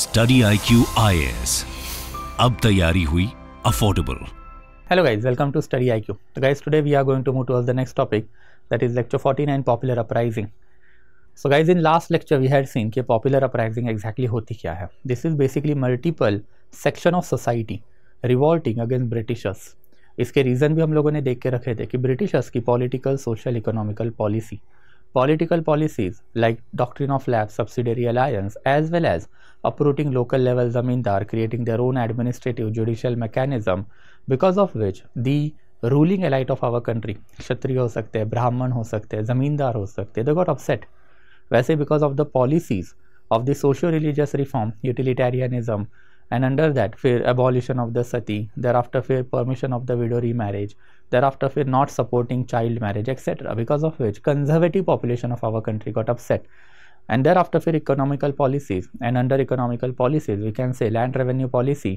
Study IQ IAS अब तैयारी हुई affordable hello guys welcome to Study IQ तो guys today we are going to move towards the next topic that is lecture 49 popular uprising so guys in last lecture we had seen कि popular uprising exactly होती क्या है this is basically multiple section of society revolting against Britishers इसके reason भी हम लोगों ने देख के रखे थे कि ब्रिटिशर्स की political social economical policy political policies like doctrine of lab subsidiary alliance as well as uprooting local level zamindar creating their own administrative judicial mechanism because of which the ruling elite of our country kshatriya ho sakte they got upset वैसे because of the policies of the socio religious reform utilitarianism and under that फिर abolition of the sati thereafter फिर permission of the widow remarriage thereafter we're not supporting child marriage etc because of which conservative population of our country got upset and thereafter for economical policies and under economical policies we can say land revenue policy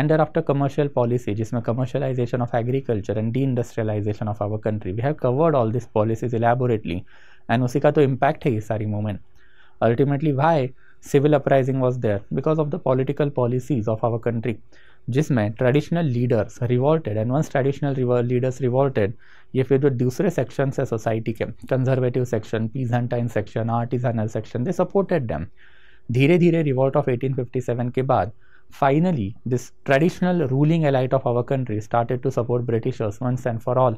and thereafter commercial policy jisme commercialization of agriculture and deindustrialization of our country we have covered all these policies elaborately and usi to impact hai sari movement ultimately why civil uprising was there because of the political policies of our country जिसमें traditional leaders revolted and once traditional leaders revolted ये फिर जो दूसरे section है society के conservative section peasantry section artisanal section they supported them धीरे धीरे revolt of 1857 के बाद finally this traditional ruling elite of our country started to support Britishers once and for all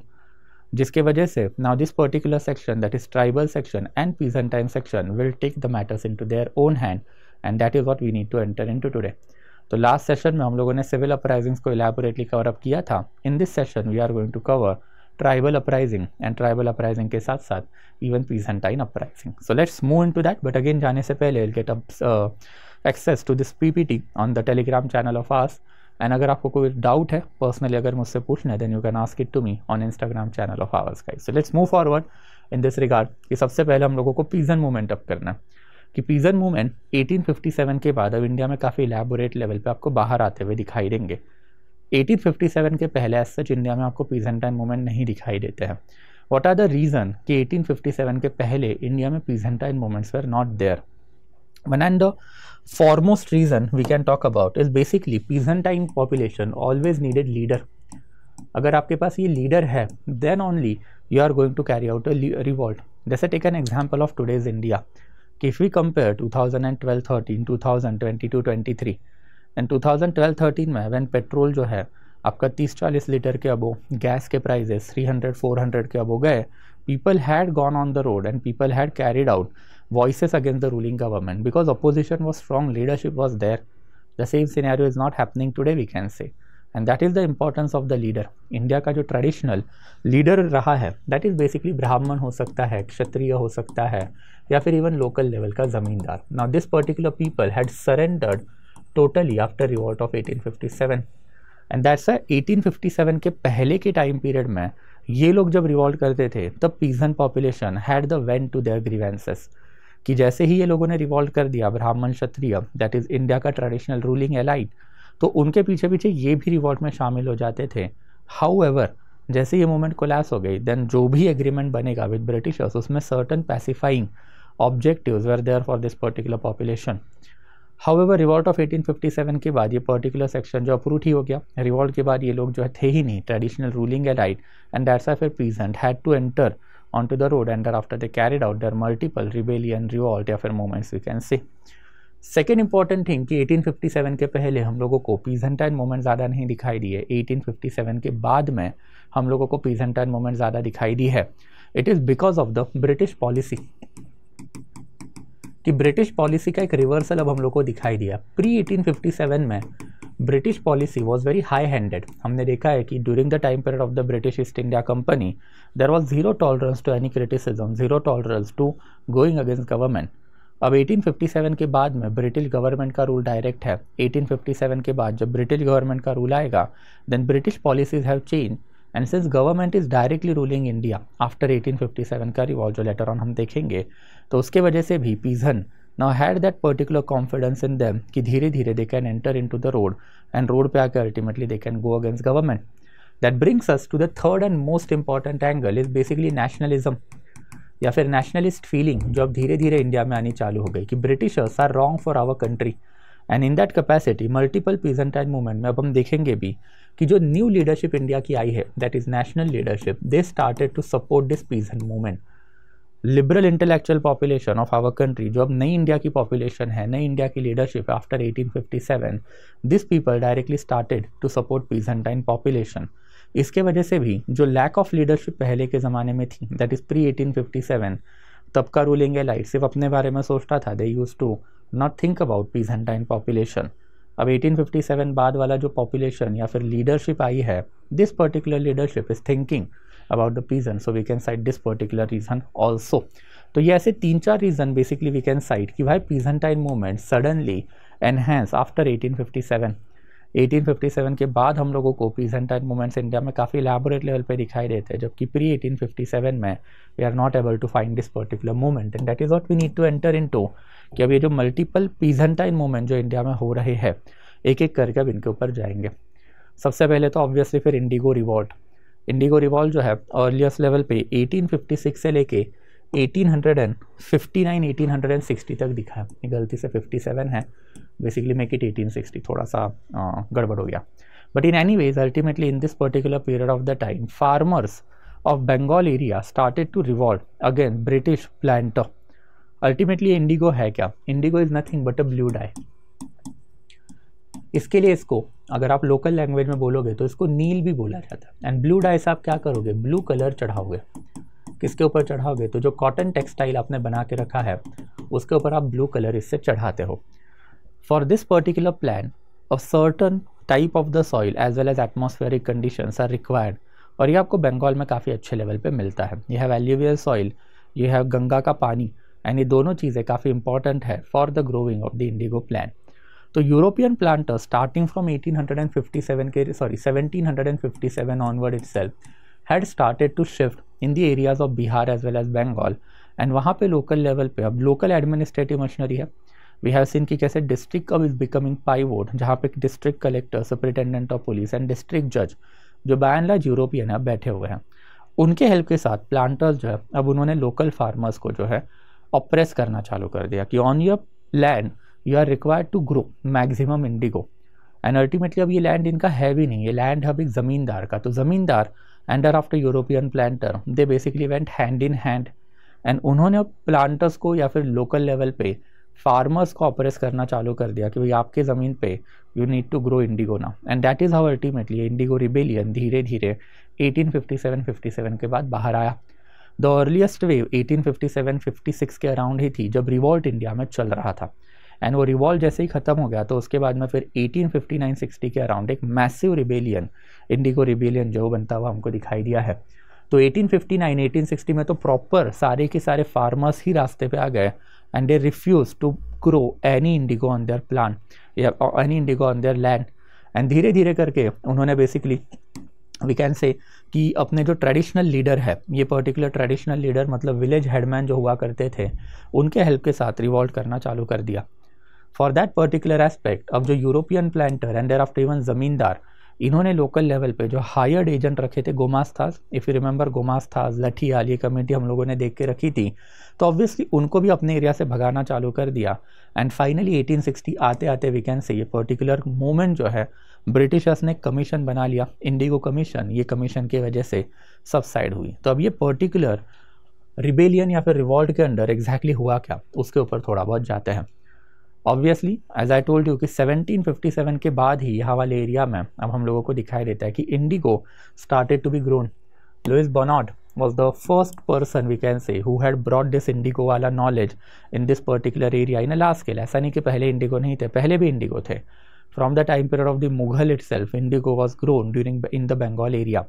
जिसके वजह से now this particular section that is tribal section and peasantry section will take the matters in into their own hand and that is what we need to enter into today तो last session में हम लोगों ने civil uprisings को elaborately cover up किया था in this session we are going to cover tribal uprising and tribal uprising के साथ साथ even peasant uprising so let's move into that but again जाने से पहले we'll get access to this T on the Telegram channel of ours and अगर आपको कोई doubt है पर्सनली अगर मुझसे पूछना है then you can ask it to me on Instagram channel of ours guys so let's move forward in this regard कि सबसे पहले हम लोगों को पीजन मूवमेंट अप करना है कि पीजन मूवमेंट 1857 के बाद अब इंडिया में काफ़ी इलेबोरेट लेवल पे आपको बाहर आते हुए दिखाई देंगे 1857 के पहले एज सच इंडिया में आपको टाइम मूवमेंट नहीं दिखाई देते हैं वॉट आर द रीज़न कि 1857 के पहले इंडिया में time movements were not there one and the reason we can talk about is basically peasant time population always needed leader अगर आपके पास ये लीडर है then only you are going to carry out a revolt जैसे take an example of today's India if we compare 2012-13, and 2012-13 में when petrol जो है आपका 30-40 लीटर के अबो गैस के प्राइजेस 300-400 के अबो गए people had gone on the road and people had carried out voice against the ruling government because opposition was strong leadership was there the same scenario is not happening today we can say and that is the importance of the leader India का जो traditional leader रहा है that is basically ब्राह्मण हो सकता है क्षत्रिय हो सकता है या फिर इवन लोकल लेवल का zamindar now this particular people had surrendered totally after revolt of 1857 and that's 1857 के पहले के टाइम पीरियड में ये लोग जब रिवॉल्ट करते थे तब peasant population had the vent to their grievances कि जैसे ही ये लोगों ने रिवॉल्ट कर दिया Brahmin Kshatriya that is India का ट्रेडिशनल रूलिंग एलाइट तो उनके पीछे पीछे ये भी रिवॉल्ट में शामिल हो जाते थे हाउ जैसे ये मोमेंट कोलैप्स हो गई देन जो भी एग्रीमेंट बनेगा विद ब्रिटिशर्स उसमें certain pacifying objective were there for this particular population however revolt of 1857 के बाद ये पर्टिकुलर सेक्शन जो अप्रूव ही हो गया रिवॉल्ट के बाद ये लोग जो है थे ही नहीं traditional ruling and right and that's फिर peasant had to enter on to the road and after the carried out their multiple rebellion revolt या फिर moments we can say second important thing कि 1857 के पहले हम लोगों को पीजेंटाइन मोमेंट ज़्यादा नहीं दिखाई एटीन फिफ्टी 1857 के बाद में हम लोगों को पीजेंटाइन मोमेंट ज़्यादा दिखाई दी है it is because of the British policy कि ब्रिटिश पॉलिसी का एक रिवर्सल अब हम लोग को दिखाई दिया प्री 1857 में British policy was very high handed हमने देखा है कि during the time period of the British East India company there was zero tolerance to any criticism zero tolerance to going against government अब 1857 के बाद में ब्रिटिश गवर्नमेंट का rule direct है 1857 के बाद जब ब्रिटिश गवर्नमेंट का रूल आएगा then British policies have change and since government is directly ruling India after 1857 का रिवॉल्व जो लेटर ऑन हम देखेंगे तो उसके वजह से भी peasant now had that particular confidence in them कि धीरे धीरे they can enter in to the road and road पे आकर ultimately they can go against government that brings us to the third and most important angle is basically nationalism या फिर nationalist feeling जो अब धीरे धीरे इंडिया में आनी चालू हो गई कि Britishers are wrong for our country and in that capacity multiple peasant movement में अब हम देखेंगे भी कि जो न्यू लीडरशिप इंडिया की आई है that is national leadership they started to support this peasant movement liberal intellectual population of our country जो अब नई इंडिया की पॉपुलेशन है नई इंडिया की leadership after 1857 this people directly started to support peasant population इसके वजह से भी जो लैक ऑफ लीडरशिप पहले के ज़माने में थी दैट इज़ प्री 1857 तब का रूलिंग लाइट सिर्फ अपने बारे में सोचता था they used to not think about पीजेंटाइन population अब 1857 बाद वाला जो पॉपुलेशन या फिर लीडरशिप आई है this particular leadership is thinking about the reason so we can cite this particular reason also तो ये ऐसे तीन चार reason basically we can cite कि भाई peasant moment suddenly enhance after 1857 1857 के बाद हम लोगों को पीजेंटाइन मूवमेंट्स इंडिया में काफ़ी लैबोरेट लेवल पे दिखाई देते हैं जबकि प्री 1857 में we are not able to find this particular movement and that is what we need to enter into कि अब ये जो मल्टीपल पीजेंटाइन मूवमेंट जो इंडिया में हो रहे हैं एक एक करके अब इनके ऊपर जाएंगे सबसे पहले तो ऑब्वियसली फिर इंडिगो रिवॉर्ट इंडिगो रिवॉल्व जो है अर्लीस्ट लेवल पे 1856 से लेके 1859 1860 तक दिखा है अपनी गलती से 57 है बेसिकली मेक इट 1860 थोड़ा सा गड़बड़ हो गया but in any ways ultimately in this particular period of the time farmers of Bengal area started to revolve again British plant ultimately indigo है क्या indigo is nothing but a blue dye इसके लिए इसको अगर आप लोकल लैंग्वेज में बोलोगे तो इसको नील भी बोला जाता है एंड ब्लू डाइस आप क्या करोगे ब्लू कलर चढ़ाओगे किसके ऊपर चढ़ाओगे तो जो कॉटन टेक्सटाइल आपने बना के रखा है उसके ऊपर आप ब्लू कलर इससे चढ़ाते हो for this particular plant a certain type of the soil as well as atmospheric condition are required और ये आपको बंगाल में काफ़ी अच्छे लेवल पे मिलता है यह हैव एल्यूवियल सॉइल ये है गंगा का पानी एंड ये दोनों चीज़ें काफ़ी इंपॉर्टेंट है for the growing of the indigo plant तो यूरोपियन प्लांटर्स स्टार्टिंग फ्रॉम 1857 के sorry 1757 onward itself had started to shift in the areas of Bihar as well as Bengal and वहाँ पे लोकल लेवल पे अब लोकल एडमिनिस्ट्रेटिव मशीनरी है we have seen की कैसे district अब इज बिकमिंग वोड जहाँ पे district collector superintendent of police and district जज जो बैनलाज यूरोपियन है बैठे हुए हैं उनके हेल्प के साथ प्लांटर्स जो है अब उन्होंने लोकल फार्मर्स को जो है ऑप्रेस करना चालू कर दिया कि on your land you are required to grow maximum indigo and ultimately अब ये लैंड इनका है भी नहीं ये लैंड है अभी ज़मींदार का तो zamindar and are after European planter they basically went hand in hand and उन्होंने अब प्लांटर्स को या फिर लोकल लेवल पे फार्मर्स को ऑपरेस करना चालू कर दिया कि भाई आपके ज़मीन पे you need to grow indigo ना and that is how ultimately indigo rebellion धीरे धीरे 1857-57 के बाद बाहर आया द अर्लीस्ट वेव 1857-56 के अराउंड ही थी जब रिवॉल्ट इंडिया में चल रहा था एंड वो रिवॉल्व जैसे ही ख़त्म हो गया तो उसके बाद में फिर 1859 60 के अराउंड एक मैसिव रिबेलियन इंडिगो रिबेलियन जो बनता हुआ हमको दिखाई दिया है तो 1859 1860 में तो प्रॉपर सारे के सारे फार्मर्स ही रास्ते पे आ गए and they refuse to grow any indigo on their plant या any indigo on their land and धीरे धीरे करके उन्होंने बेसिकली वी कैन से कि अपने जो ट्रेडिशनल लीडर है ये पर्टिकुलर ट्रेडिशनल लीडर मतलब विलेज हेडमैन जो हुआ करते थे उनके हेल्प के साथ रिवॉल्व करना चालू कर दिया फॉर दैट पर्टिकुलर एस्पेक्ट अब जो European planter and there after even zamindar इन्होंने लोकल लेवल पे जो हायर्ड एजेंट रखे थे gomasthas if you remember gomasthas lathiyal ये कमेटी हम लोगों ने देख के रखी थी तो ऑब्वियसली उनको भी अपने एरिया से भगाना चालू कर दिया एंड फाइनली 1860 आते आते वीकेंड से ये पर्टिकुलर मोमेंट जो है ब्रिटिशर्स ने कमीशन बना लिया इंडिगो कमीशन ये कमीशन की वजह से सबसाइड हुई तो अब ये पर्टिकुलर रिबेलियन या फिर रिवॉल्ट के अंडर एग्जैक्टली exactly हुआ क्या उसके ऊपर थोड़ा बहुत जाते हैं obviously as I told you कि 1757 के बाद ही यहाँ वाले एरिया में अब हम लोगों को दिखाई देता है कि indigo started to be grown Louis Bonnaud was the first person we can say who had brought this indigo वाला knowledge in this particular area in a last scale ऐसा नहीं कि पहले इंडिगो नहीं थे पहले भी इंडिगो थे from the time period of the Mughal itself indigo was grown during in the Bengal area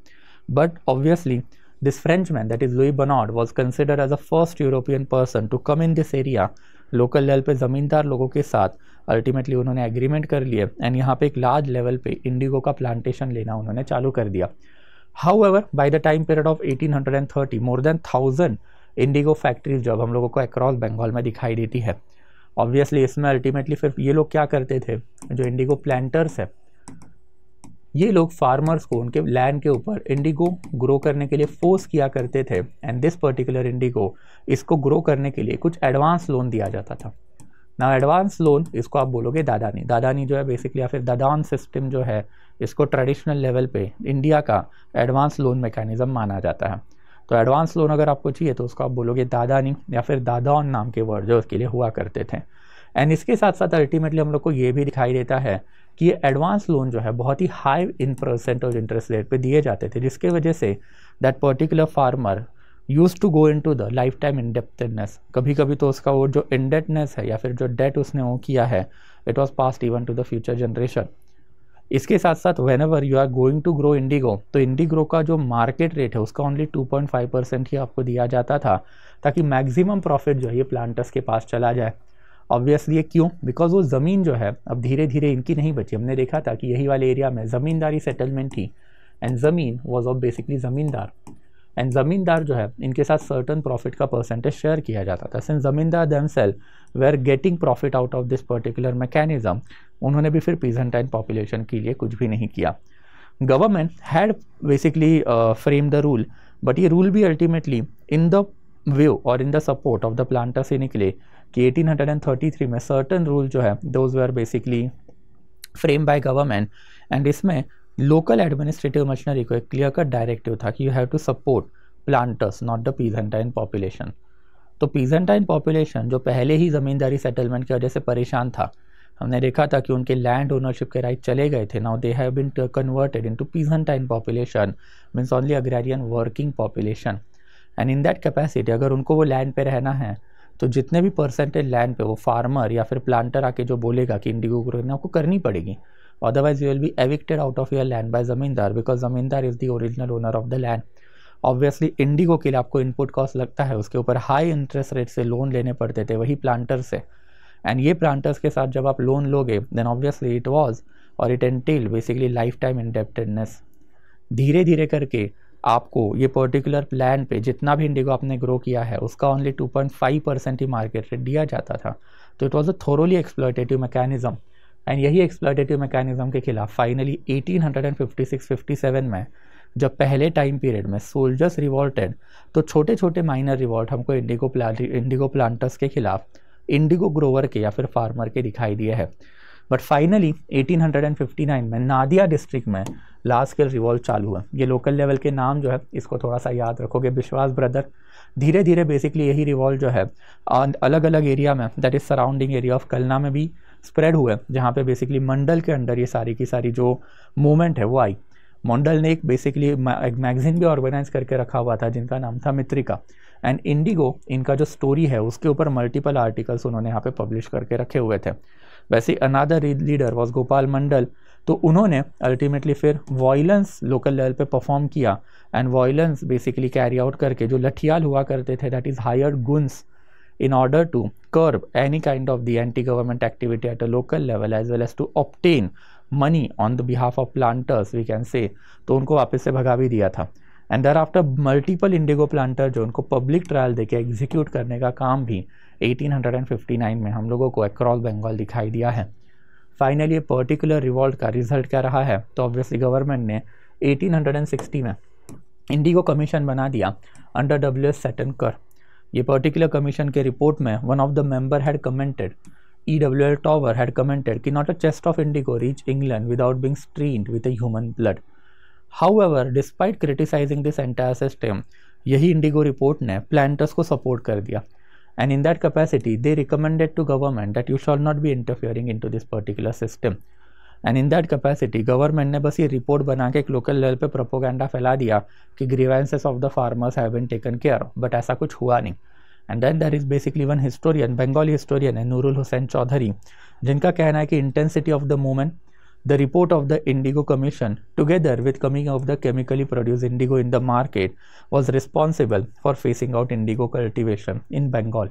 but obviously this French man that is Louis Bonnaud was consider as a first European person to come in this area local level पे ज़मींदार लोगों के साथ ultimately उन्होंने agreement कर लिए and यहाँ पे एक लार्ज लेवल पे इंडिगो का प्लांटेशन लेना उन्होंने चालू कर दिया however by the time period of 1830 more than thousand indigo factories जब हम लोगों को अक्रॉस बंगाल में दिखाई देती है ऑब्वियसली इसमें अल्टीमेटली फिर ये लोग क्या करते थे जो इंडिगो प्लांटर्स है ये लोग फार्मर्स को उनके लैंड के ऊपर इंडिगो ग्रो करने के लिए फोर्स किया करते थे एंड दिस पर्टिकुलर इंडिगो इसको ग्रो करने के लिए कुछ एडवांस लोन दिया जाता था ना एडवांस लोन इसको आप बोलोगे दादानी दादानी जो है बेसिकली या फिर दादान सिस्टम जो है इसको ट्रेडिशनल लेवल पे इंडिया का एडवांस लोन मैकेनिज़्म माना जाता है तो एडवांस लोन अगर आपको चाहिए तो उसको आप बोलोगे दादानी या फिर दादान नाम के वर्ड जो उसके लिए हुआ करते थे एंड इसके साथ साथ अल्टीमेटली हम लोग को ये भी दिखाई देता है कि ये एडवांस लोन जो है बहुत ही high in percentage interest rate पे दिए जाते थे जिसके वजह से that particular farmer used to go in to the life time indebtedness कभी कभी तो उसका वो जो इंडेटनेस है या फिर जो डेट उसने वो किया है it was passed even to the future generation इसके साथ साथ whenever you are going to grow indigo तो इंडिगो का जो मार्केट रेट है उसका ओनली 2.5 परसेंट ही आपको दिया जाता था ताकि मैक्सिमम प्रॉफिट जो है ये प्लांटर्स के पास चला जाए ऑब्वियसली क्यों बिकॉज वो ज़मीन जो है अब धीरे धीरे इनकी नहीं बची हमने देखा था कि यही वाले एरिया में ज़मींदारी सेटलमेंट थी एंड ज़मीन was of basically zamindar and zamindar जो है इनके साथ सर्टन प्रॉफिट का परसेंटेज शेयर किया जाता था since zamindar themselves were getting profit out of this particular mechanism उन्होंने भी फिर पीजेंटाइन पॉपुलेशन के लिए कुछ भी नहीं किया government had basically frame the rule but ये रूल भी अल्टीमेटली इन द व्यू और in the support of the plant से निकले कि 1833 में सर्टन रूल जो है those are basically frame by government and इसमें लोकल एडमिनिस्ट्रेटिव मशीनरी को एक क्लियर कट डायरेक्टिव था कि you have to support planters not the पीजेंटाइन population तो पीजेंटाइन पॉपुलेशन जो पहले ही ज़मींदारी सेटलमेंट की वजह से परेशान था हमने देखा था कि उनके लैंड ओनरशिप के राइट चले गए थे now they have been converted into peasantry population means only agrarian working population and in that capacity अगर उनको वो लैंड पे रहना है तो जितने भी परसेंटेज लैंड पे वो फार्मर या फिर प्लांटर आके जो बोलेगा कि इंडिगो ग्रोइंग आपको करनी पड़ेगी otherwise you will be evicted out of your land by zamindar because zamindar is the original owner of the land obviously indigo के लिए आपको इनपुट कॉस्ट लगता है उसके ऊपर हाई इंटरेस्ट रेट से लोन लेने पड़ते थे वही प्लांटर से एंड ये प्लांटर्स के साथ जब आप लोन लोगे देन ऑब्वियसली इट वॉज और it entail basically life time indebtedness धीरे धीरे करके आपको ये पर्टिकुलर प्लान पे जितना भी इंडिगो आपने ग्रो किया है उसका ओनली 2.5 परसेंट ही मार्केट रेट दिया जाता था तो it was a thoroughly exploitative mechanism and यही एक्सप्लोटेटिव मैकेनिज्म के खिलाफ फाइनली 1856-57 में जब पहले टाइम पीरियड में सोल्जर्स रिवॉल्टेड तो छोटे छोटे माइनर रिवॉल्ट हमको इंडिगो प्लांट इंडिगो प्लांटर्स के खिलाफ इंडिगो ग्रोवर के या फिर फार्मर के दिखाई दिए हैं बट फाइनली 1859 में नादिया डिस्ट्रिक्ट में लार्ज स्केल रिवॉल्व चालू है ये लोकल लेवल के नाम जो है इसको थोड़ा सा याद रखोगे विश्वास ब्रदर धीरे धीरे बेसिकली यही रिवॉल्व जो है अलग अलग एरिया में that is surrounding area of Kalna में भी स्प्रेड हुए जहाँ पे बेसिकली मंडल के अंडर ये सारी की सारी जो मूवमेंट है वो आई मंडल ने एक बेसिकली एक मैगजीन भी ऑर्गेनाइज करके रखा हुआ था जिनका नाम था मित्रिका एंड इंडिगो इनका जो स्टोरी है उसके ऊपर मल्टीपल आर्टिकल्स उन्होंने यहाँ पे पब्लिश करके रखे हुए थे वैसे another leader was Gopal Mandal तो उन्होंने अल्टीमेटली फिर वॉयलेंस लोकल लेवल पे परफॉर्म किया and violence basically carry out करके जो लठियाल हुआ करते थे that is hire goons in order to curb any kind of the anti government activity at a local level as well as to obtain money on the behalf of planters we can say तो उनको वापस से भगा भी दिया था and there after multiple indigo planter जो उनको पब्लिक ट्रायल देके एग्जीक्यूट करने का काम भी 1859 में हम लोगों को अक्रॉस बंगाल दिखाई दिया है फाइनली पर्टिकुलर रिवॉल्ट का रिजल्ट क्या रहा है तो ऑब्वियसली गवर्नमेंट ने 1860 में इंडिगो कमीशन बना दिया under W S Seton Karr ये पर्टिकुलर कमीशन के रिपोर्ट में one of the member had commented E W L Tower had commented कि not a chest of indigo reach England without being stained with human blood ever despite criticising this entire system यही indigo report ने planters को support कर दिया and in that capacity they recommended to government that you shall not be interfering into this particular system and in that capacity government ने बस ये report बना के एक लोकल लेवल पर प्रोपोगेंडा फैला दिया कि grievances of the farmers have been taken care but ऐसा कुछ हुआ नहीं and then there is basically one historian Bengali historian है नूरुल हुसैन चौधरी जिनका कहना है कि intensity of the movement The report of the Indigo Commission, together with coming of the chemically produced indigo in the market, was responsible for phasing out indigo cultivation in Bengal.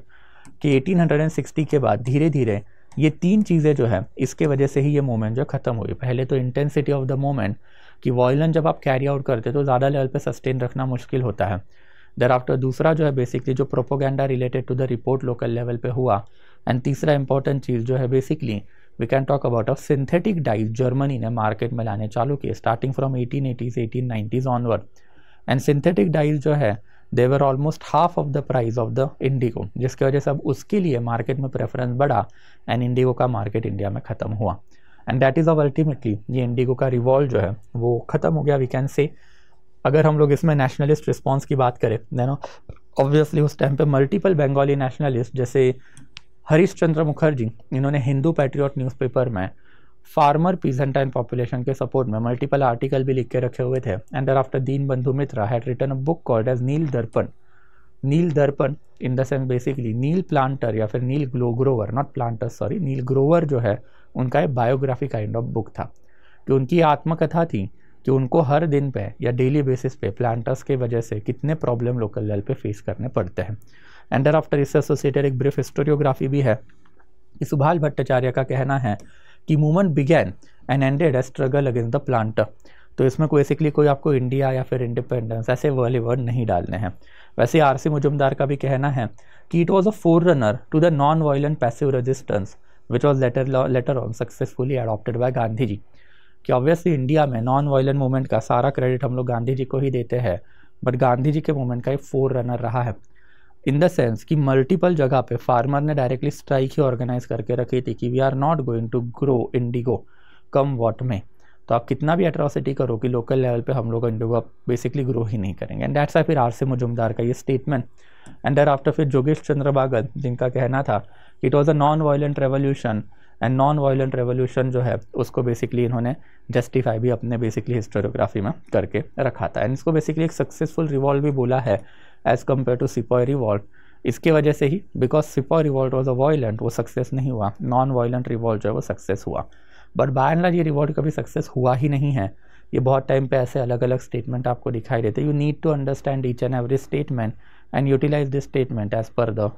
कि 1860 के बाद धीरे धीरे ये तीन चीज़ें जो है इसके वजह से ही ये मूवमेंट जो ख़त्म हुई पहले तो इंटेंसिटी ऑफ द मूवमेंट कि वॉयलेंस जब आप कैरी आउट करते तो ज़्यादा लेवल पे सस्टेन रखना मुश्किल होता है दर आफ्टर दूसरा जो है बेसिकली जो propaganda related to the report local level पे हुआ एंड तीसरा इंपॉर्टेंट चीज़ जो है basically we can talk about a synthetic dyes Germany ने मार्केट में लाने चालू किए starting from eighteen eighties eighteen nineties onward and synthetic dyes जो है they were almost half of the price of the indigo जिसकी वजह से अब उसके लिए मार्केट में प्रेफरेंस बढ़ा एंड इंडिगो का मार्केट इंडिया में ख़त्म हुआ एंड दैट इज़ अब अल्टीमेटली ये इंडिगो का रिवॉल्व जो है वो ख़त्म हो गया वी कैन से अगर हम लोग इसमें नेशनलिस्ट रिस्पॉन्स की बात करें देन ऑब्वियसली उस टाइम पे मल्टीपल बंगाली नेशनलिस्ट जैसे हरीश चंद्र मुखर्जी इन्होंने हिंदू पैट्रियट न्यूज़पेपर में फार्मर पीजेंट एंड पॉपुलेशन के सपोर्ट में मल्टीपल आर्टिकल भी लिख के रखे हुए थे and there after Dinabandhu Mitra had written a book called as Neel Darpan Neel Darpan in the sense basically neel planter या फिर neel glow grower not planter sorry neel grower जो है उनका एक बायोग्राफी काइंड ऑफ बुक था कि उनकी आत्मकथा थी कि उनको हर दिन पे या डेली बेसिस पे प्लांटर्स के वजह से कितने प्रॉब्लम लोकल लेवल पे फेस करने पड़ते हैं एंड आफ्टर इससे एसोसिएटेड एक ब्रीफ हिस्टोरियोग्राफी भी है कि सुभाष भट्टाचार्य का कहना है कि movement began and ended a struggle against the plant तो इसमें बेसिकली कोई आपको इंडिया या फिर इंडिपेंडेंस ऐसे वाले वर्ड नहीं डालने हैं वैसे आर सी मुजुमदार का भी कहना है कि it was a forerunner to the non violent passive resistance which was later later on successfully adopted by Gandhi ji कि ऑब्वियसली इंडिया में नॉन वायलेंट मूवमेंट का सारा क्रेडिट हम लोग गांधी जी को ही देते हैं बट गांधी जी के मूवमेंट का एक फोर रनर रहा है इन द सेंस कि मल्टीपल जगह पे फार्मर ने डायरेक्टली स्ट्राइक ही ऑर्गेनाइज करके रखी थी कि we are not going to grow indigo come what में तो आप कितना भी एट्रोसिटी करो कि लोकल लेवल पे हम लोग इंडिगो बेसिकली ग्रो ही नहीं करेंगे एंड डेट्स आई फिर से मुजुमदार का ये स्टेटमेंट एंड देर आफ्टर फिर जोगेश चंद्र बागल जिनका कहना था कि it was a non violent revolution and non violent revolution जो है उसको बेसिकली इन्होंने जस्टिफाई भी अपने बेसिकली हिस्टोरियोग्राफी में करके रखा था एंड इसको बेसिकली एक सक्सेसफुल रिवॉल्व भी बोला है as compare to sepoy revolt इसके वजह से ही because sepoy revolt was a violent वो सक्सेस नहीं हुआ नॉन वायलेंट रिवॉल्ट जो है वो सक्सेस हुआ बट बाय एंड लार्ज ये रिवॉल्ट कभी सक्सेस हुआ ही नहीं है ये बहुत टाइम पे ऐसे अलग अलग स्टेटमेंट आपको दिखाई देते you need to understand each and every statement and utilise this statement as per the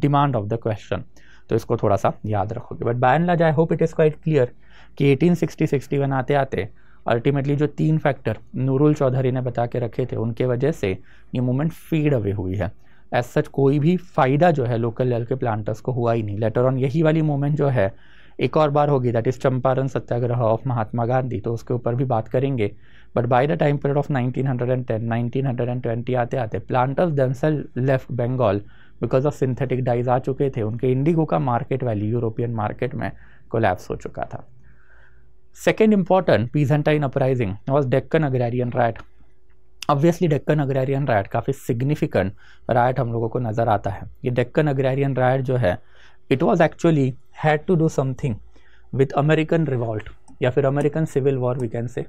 demand of the question तो इसको थोड़ा सा याद रखोगे but by and large I hope it is quite clear कि सिक्सटी वन आते आते ultimately जो तीन फैक्टर नूरुल चौधरी ने बता के रखे थे उनके वजह से ये मूवमेंट फीड अवे हुई है एज सच कोई भी फ़ायदा जो है लोकल लेवल के प्लांटर्स को हुआ ही नहीं लेटर ऑन यही वाली मूवमेंट जो है एक और बार होगी that is Champaran Satyagraha of Mahatma Gandhi तो उसके ऊपर भी बात करेंगे but by the time period of 1910 1920 आते आते planters themselves left Bengal because of synthetic dyes आ चुके थे उनके इंडिगो का मार्केट वैल्यू यूरोपियन मार्केट में कोलैप्स हो चुका था Second important Byzantine uprising was Deccan agrarian riot. Obviously Deccan agrarian riot काफ़ी सिग्निफिकेंट राइट हम लोगों को नज़र आता है ये डेक्कन अग्रेरियन राइट जो है it was actually had to do something with American revolt या फिर American civil war we can say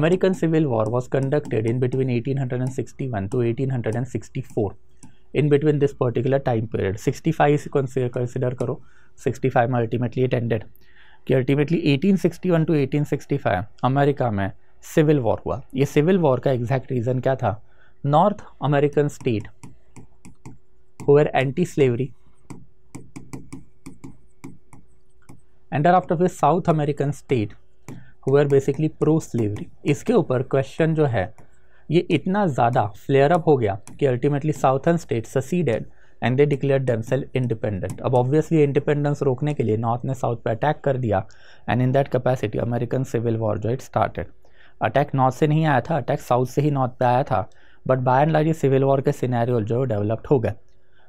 American civil war was conducted in between eighteen hundred and sixty one to eighteen hundred and sixty four in between this particular time period 65 five consider करो 65 five में ultimately it ended कि ultimately 1861 to 1865 America में civil war हुआ ये civil war का exact reason क्या था north American state were anti slavery and after फिर south American state were basically pro slavery इसके ऊपर क्वेश्चन जो है ये इतना ज़्यादा फ्लेयर अप हो गया कि ultimately southern state seceded and they declare themselves independent अब ऑब्वियसली इंडिपेंडेंस रोकने के लिए नॉर्थ ने साउथ पर अटैक कर दिया and in that capacity American civil war जो इट स्टार्टेड अटैक नॉर्थ से नहीं आया था अटैक साउथ से ही नॉर्थ पे आया था but by and large civil war के सीनारियल जो डेवलप्ड हो गए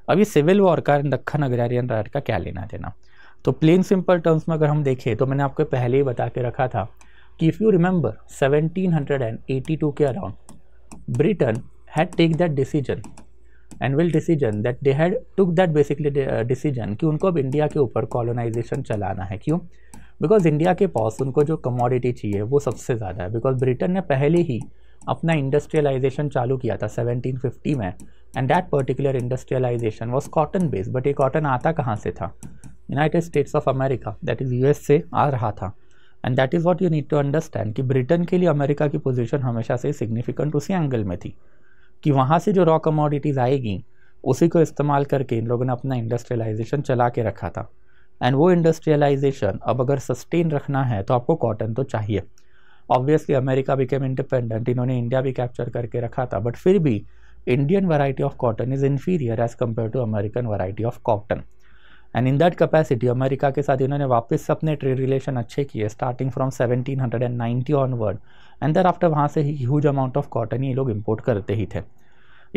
अभी सिविल वॉर का दक्खन अग्रारियन राइट का क्या लेना देना तो प्लेन सिंपल टर्म्स में अगर हम देखें तो मैंने आपको पहले ही बता के रखा था कि इफ़ यू रिमेंबर 1782 के around Britain had take that decision anvil decision that they had took that basically decision कि उनको अब इंडिया के ऊपर कॉलोनाइजेशन चलाना है क्यों बिकॉज इंडिया के पास उनको जो कमोडिटी चाहिए वो सबसे ज़्यादा है बिकॉज ब्रिटेन ने पहले ही अपना इंडस्ट्रियलाइजेशन चालू किया था 1750 में and that particular industrialisation was cotton based but ये कॉटन आता कहाँ से था United States of America that is U S से आ रहा था and that is what you need to understand कि ब्रिटेन के लिए अमेरिका की पोजिशन हमेशा से सिग्निफिकेंट उसी एंगल में थी कि वहाँ से जो रॉ कमोडिटीज़ आएगी उसी को इस्तेमाल करके इन लोगों ने अपना इंडस्ट्रियलाइजेशन चला के रखा था एंड वो इंडस्ट्रियलाइजेशन अब अगर सस्टेन रखना है तो आपको कॉटन तो चाहिए ऑब्वियसली अमेरिका बिकेम इंडिपेंडेंट इन्होंने इंडिया भी कैप्चर करके रखा था बट फिर भी Indian variety of cotton is inferior as compare to American variety of cotton and in that capacity America के साथ इन्होंने वापस अपने ट्रेड रिलेशन अच्छे किए starting from 1790 onward and there after वहाँ से ही ह्यूज अमाउंट ऑफ कॉटन ये लोग इम्पोर्ट करते ही थे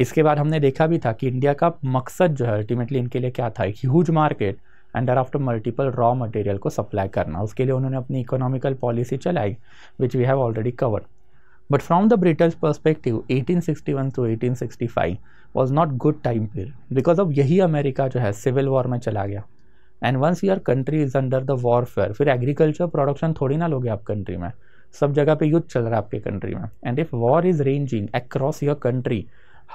इसके बाद हमने देखा भी था कि इंडिया का मकसद जो है अल्टीमेटली इनके लिए क्या था एक huge market and there after multiple raw material को सप्लाई करना उसके लिए उन्होंने अपनी इकोनॉमिकल पॉलिसी चलाई which we have already covered but from the British perspective one to eighteen sixty five was not good time period because अब यही America जो है सिविल वॉर में चला गया and once your country is under the warfare फिर agriculture production थोड़ी ना लोगे आप कंट्री में सब जगह पे युद्ध चल रहा है आपके कंट्री में and if war is ranging across your country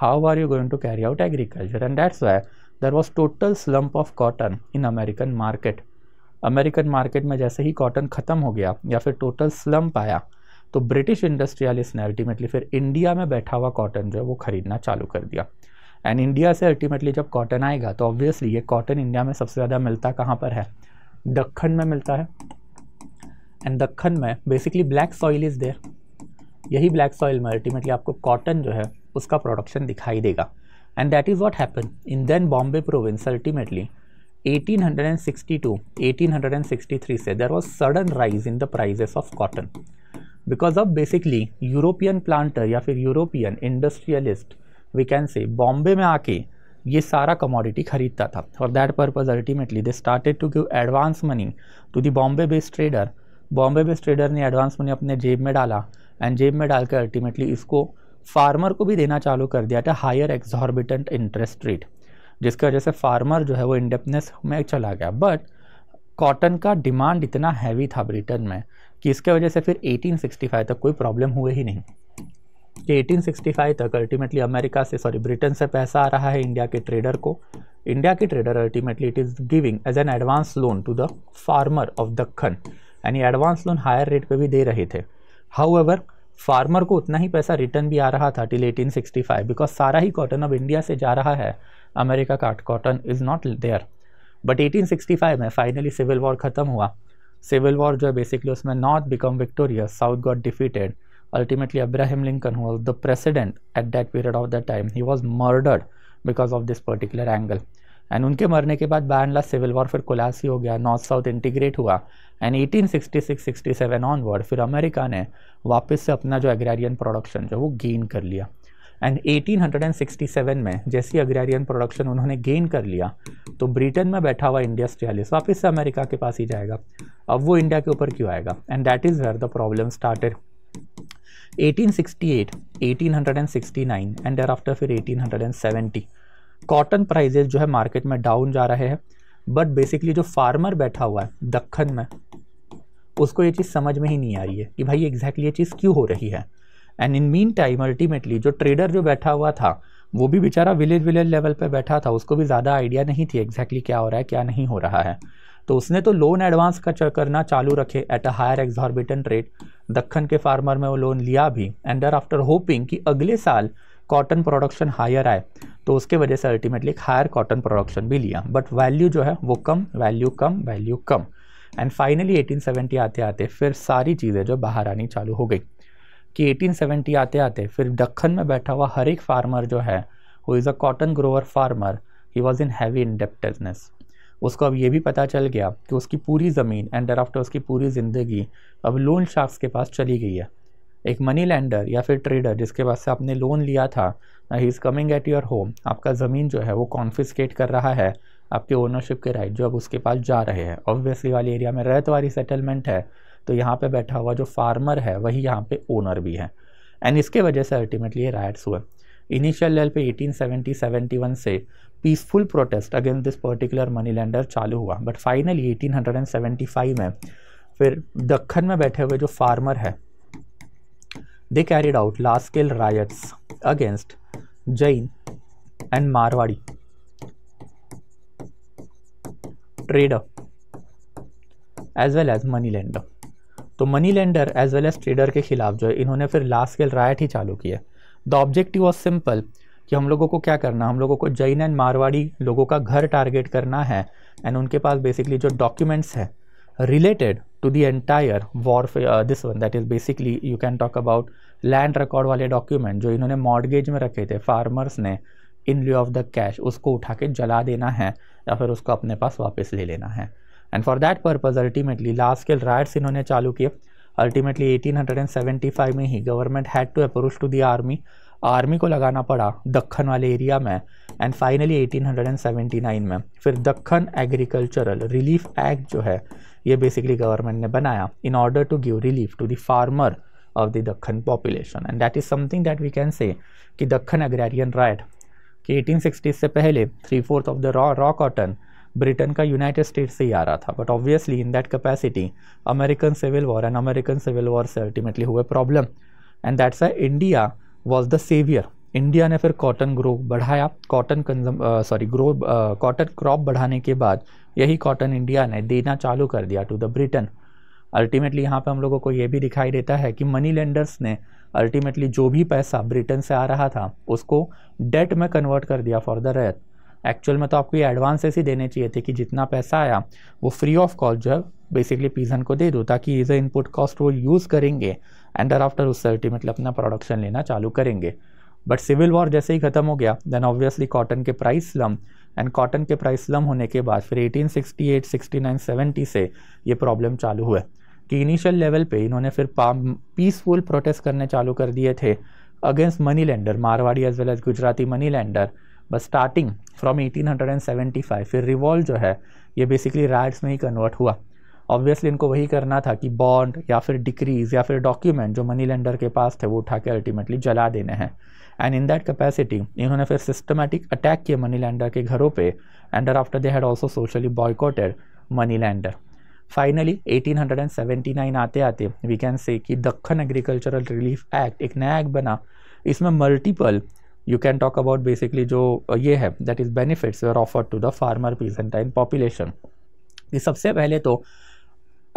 how are you going to carry out agriculture and that's why there was total slump of cotton in American market American market में जैसे ही cotton ख़त्म हो गया या फिर total slump आया तो British industrialist ने अल्टीमेटली फिर इंडिया में बैठा हुआ कॉटन जो है वो ख़रीदना चालू कर दिया एंड इंडिया से अल्टीमेटली जब कॉटन आएगा तो ऑब्वियसली ये कॉटन इंडिया में सबसे ज़्यादा मिलता कहाँ पर है दक्खन में मिलता है एंड दक्खन में basically black soil is there यही ब्लैक सॉइल में अल्टीमेटली आपको कॉटन जो है उसका प्रोडक्शन दिखाई देगा and that is what happen in then Bombay province ultimately 1862 1863 से there was sudden rise in the prices of cotton because of basically European planter या फिर यूरोपियन इंडस्ट्रियलिस्ट वी कैन से बॉम्बे में आके ये सारा कमोडिटी खरीदता था for that purpose ultimately they started to give advance money to the Bombay based trader Bombay based trader ने एडवांस मनी अपने जेब में डाला एंड जेब में डालकर अल्टीमेटली इसको फार्मर को भी देना चालू कर दिया था हायर एक्सॉर्बिटेंट इंटरेस्ट रेट जिसकी वजह से फार्मर जो है वो इंडेपनेस में चला गया बट कॉटन का डिमांड इतना हैवी था ब्रिटेन में कि इसके वजह से फिर 1865 तक कोई प्रॉब्लम हुए ही नहीं कि 1865 तक अल्टीमेटली अमेरिका से सॉरी ब्रिटेन से पैसा आ रहा है इंडिया के ट्रेडर को इंडिया के trader ultimately it is giving as an advance loan to the farmer of Deccan यानी एडवांस लोन हायर रेट पे भी दे रहे थे हाउ एवर फार्मर को उतना ही पैसा रिटर्न भी आ रहा था टिल 1865 बिकॉज सारा ही कॉटन अब इंडिया से जा रहा है अमेरिका का cotton is not there but 1865 में फाइनली सिविल वॉर ख़त्म हुआ सिविल वॉर जो है बेसिकली उसमें north become victorious south got defeated ultimately Abraham Lincoln was the president at that period of the time he was murdered because of this particular angle and उनके मरने के बाद बैनला civil war फिर कोलास हो गया नॉर्थ साउथ इंटीग्रेट हुआ and eighteen sixty six sixty seven onward फिर अमेरिका ने वापस से अपना जो एग्रेरियन प्रोडक्शन जो वो गेन कर लिया एंड 1867 में जैसी अग्रारियन प्रोडक्शन उन्होंने गेन कर लिया तो ब्रिटेन में बैठा हुआ इंडिया इंडस्ट्रियलिस्ट वापस से अमेरिका के पास ही जाएगा अब वो इंडिया के ऊपर क्यों आएगा and that is where the problem started 1868, 1869 and there thereafter फिर 1870 कॉटन प्राइजेज जो है मार्केट में डाउन जा रहे हैं बट बेसिकली जो फार्मर बैठा हुआ है दखन में उसको ये चीज़ समझ में ही नहीं आ रही है कि भाई एग्जैक्टली exactly ये चीज़ क्यों हो रही है and in mean time ultimately जो ट्रेडर जो बैठा हुआ था वो भी बेचारा विलेज विलेज लेवल पर बैठा था उसको भी ज़्यादा आइडिया नहीं थी एग्जैक्टली exactly क्या हो रहा है क्या नहीं हो रहा है तो उसने तो लोन एडवांस का करना चालू रखे at a higher exorbitant rate Deccan के फार्मर में वो लोन लिया भी एंड दर आफ्टर होपिंग कि अगले साल कॉटन प्रोडक्शन हायर आए तो उसके वजह से अल्टीमेटली हायर कॉटन प्रोडक्शन भी लिया बट वैल्यू जो है वो कम वैल्यू कम वैल्यू कम एंड फाइनली 1870 आते आते फिर सारी चीज़ें जो बाहर आनी चालू हो गई कि 1870 आते आते फिर दखन में बैठा हुआ हर एक फार्मर जो है who is a cotton grower farmer he was in heavy indebtedness उसको अब ये भी पता चल गया कि उसकी पूरी ज़मीन एंड डर आफ्टर उसकी पूरी ज़िंदगी अब लोन शार्क्स के पास चली गई है एक मनी लैंडर या फिर ट्रेडर जिसके पास से आपने लोन लिया था he is coming at your home आपका ज़मीन जो है वो कॉन्फिस्केट कर रहा है आपके ओनरशिप के राइट जो अब उसके पास जा रहे हैं ऑब्वियसली वाले एरिया में रहत वाली सेटलमेंट है तो यहाँ पे बैठा हुआ जो फार्मर है वही यहाँ पे ओनर भी है एंड इसके वजह से अल्टीमेटली ये राइट्स हुए इनिशियल लेवल पे 1870 71 से peaceful protest against this particular money lender चालू हुआ बट फाइनली 1875 में फिर दखन में बैठे हुए जो फार्मर है they carried out large scale riots against Jain and Marwari trader as well as money lender तो money lender as well as trader के खिलाफ जो है इन्होंने फिर लास्ट स्केल रायट ही चालू किया द ऑब्जेक्टिव वॉज सिंपल कि हम लोगों को क्या करना हम लोगों को जैन एंड मारवाड़ी लोगों का घर टारगेट करना है एंड उनके पास बेसिकली जो डॉक्यूमेंट्स हैं related to the entire warfare this one that is basically you can talk about land record वाले डॉक्यूमेंट जो इन्होंने मॉडगेज में रखे थे फार्मर्स ने in lieu of the cash उसको उठा के जला देना है या फिर उसको अपने पास वापस ले लेना है and for that purpose ultimately large scale riots इन्होंने चालू किए अल्टीमेटली 1875 में ही government had to approach to the army army को लगाना पड़ा दखन वाले एरिया में एंड फाइनली 1879 में फिर दखन एग्रीकल्चरल रिलीफ एक्ट जो है ये बेसिकली गवर्नमेंट ने बनाया in order to give relief to the farmer of the Deccan population and that is something that we can say कि दखन एग्रेरियन राइट कि सिक्सटी से पहले three fourth of the raw raw cotton Britain का United States से ही आ रहा था but obviously in that capacity American civil war and American civil war से अल्टीमेटली हुए problem and that's why India was the saviour India ने फिर कॉटन ग्रो बढ़ाया कॉटन कंजम सॉरी ग्रो कॉटन क्रॉप बढ़ाने के बाद यही कॉटन इंडिया ने देना चालू कर दिया टू द ब्रिटेन अल्टीमेटली यहाँ पे हम लोगों को ये भी दिखाई देता है कि मनी लेंडर्स ने अल्टीमेटली जो भी पैसा ब्रिटेन से आ रहा था उसको डेट में कन्वर्ट कर दिया फॉर द रेट एक्चुअल में तो आपको ये एडवांस ऐसे देने चाहिए थे कि जितना पैसा आया वो फ्री ऑफ कॉस्ट जो है बेसिकली पीजन को दे दो ताकि एज ए इनपुट कॉस्ट वो यूज़ करेंगे एंड दर आफ्टर उससे अल्टीमेटली अपना प्रोडक्शन लेना चालू करेंगे बट सिविल वॉर जैसे ही ख़त्म हो गया देन ऑब्वियसली कॉटन के प्राइस स्लम एंड कॉटन के प्राइस स्लम होने के बाद फिर 1868, 69, 70 से ये प्रॉब्लम चालू हुए कि इनिशियल लेवल पे इन्होंने फिर पीसफुल प्रोटेस्ट करने चालू कर दिए थे against money lender Marwari as well as Gujarati money lender बस स्टार्टिंग फ्रॉम 1875 फिर रिवॉल्व जो है ये बेसिकली राइट्स में ही कन्वर्ट हुआ ऑब्वियसली इनको वही करना था कि बॉन्ड या फिर डिक्रीज या फिर डॉक्यूमेंट जो मनी लेंडर के पास थे वो उठा के अल्टीमेटली जला देने हैं एंड इन दैट कैपेसिटी इन्होंने फिर सिस्टमेटिक अटैक किए मनी लैंडर के घरों पे and after they had also socially boycotted money lender finally 1879 आते आते वी कैन से कि दक्खन एग्रीकल्चरल रिलीफ एक्ट एक नया एक्ट बना इसमें multiple you can talk about basically जो ये है that is benefits offer to the farmer farmer in population ये सबसे पहले तो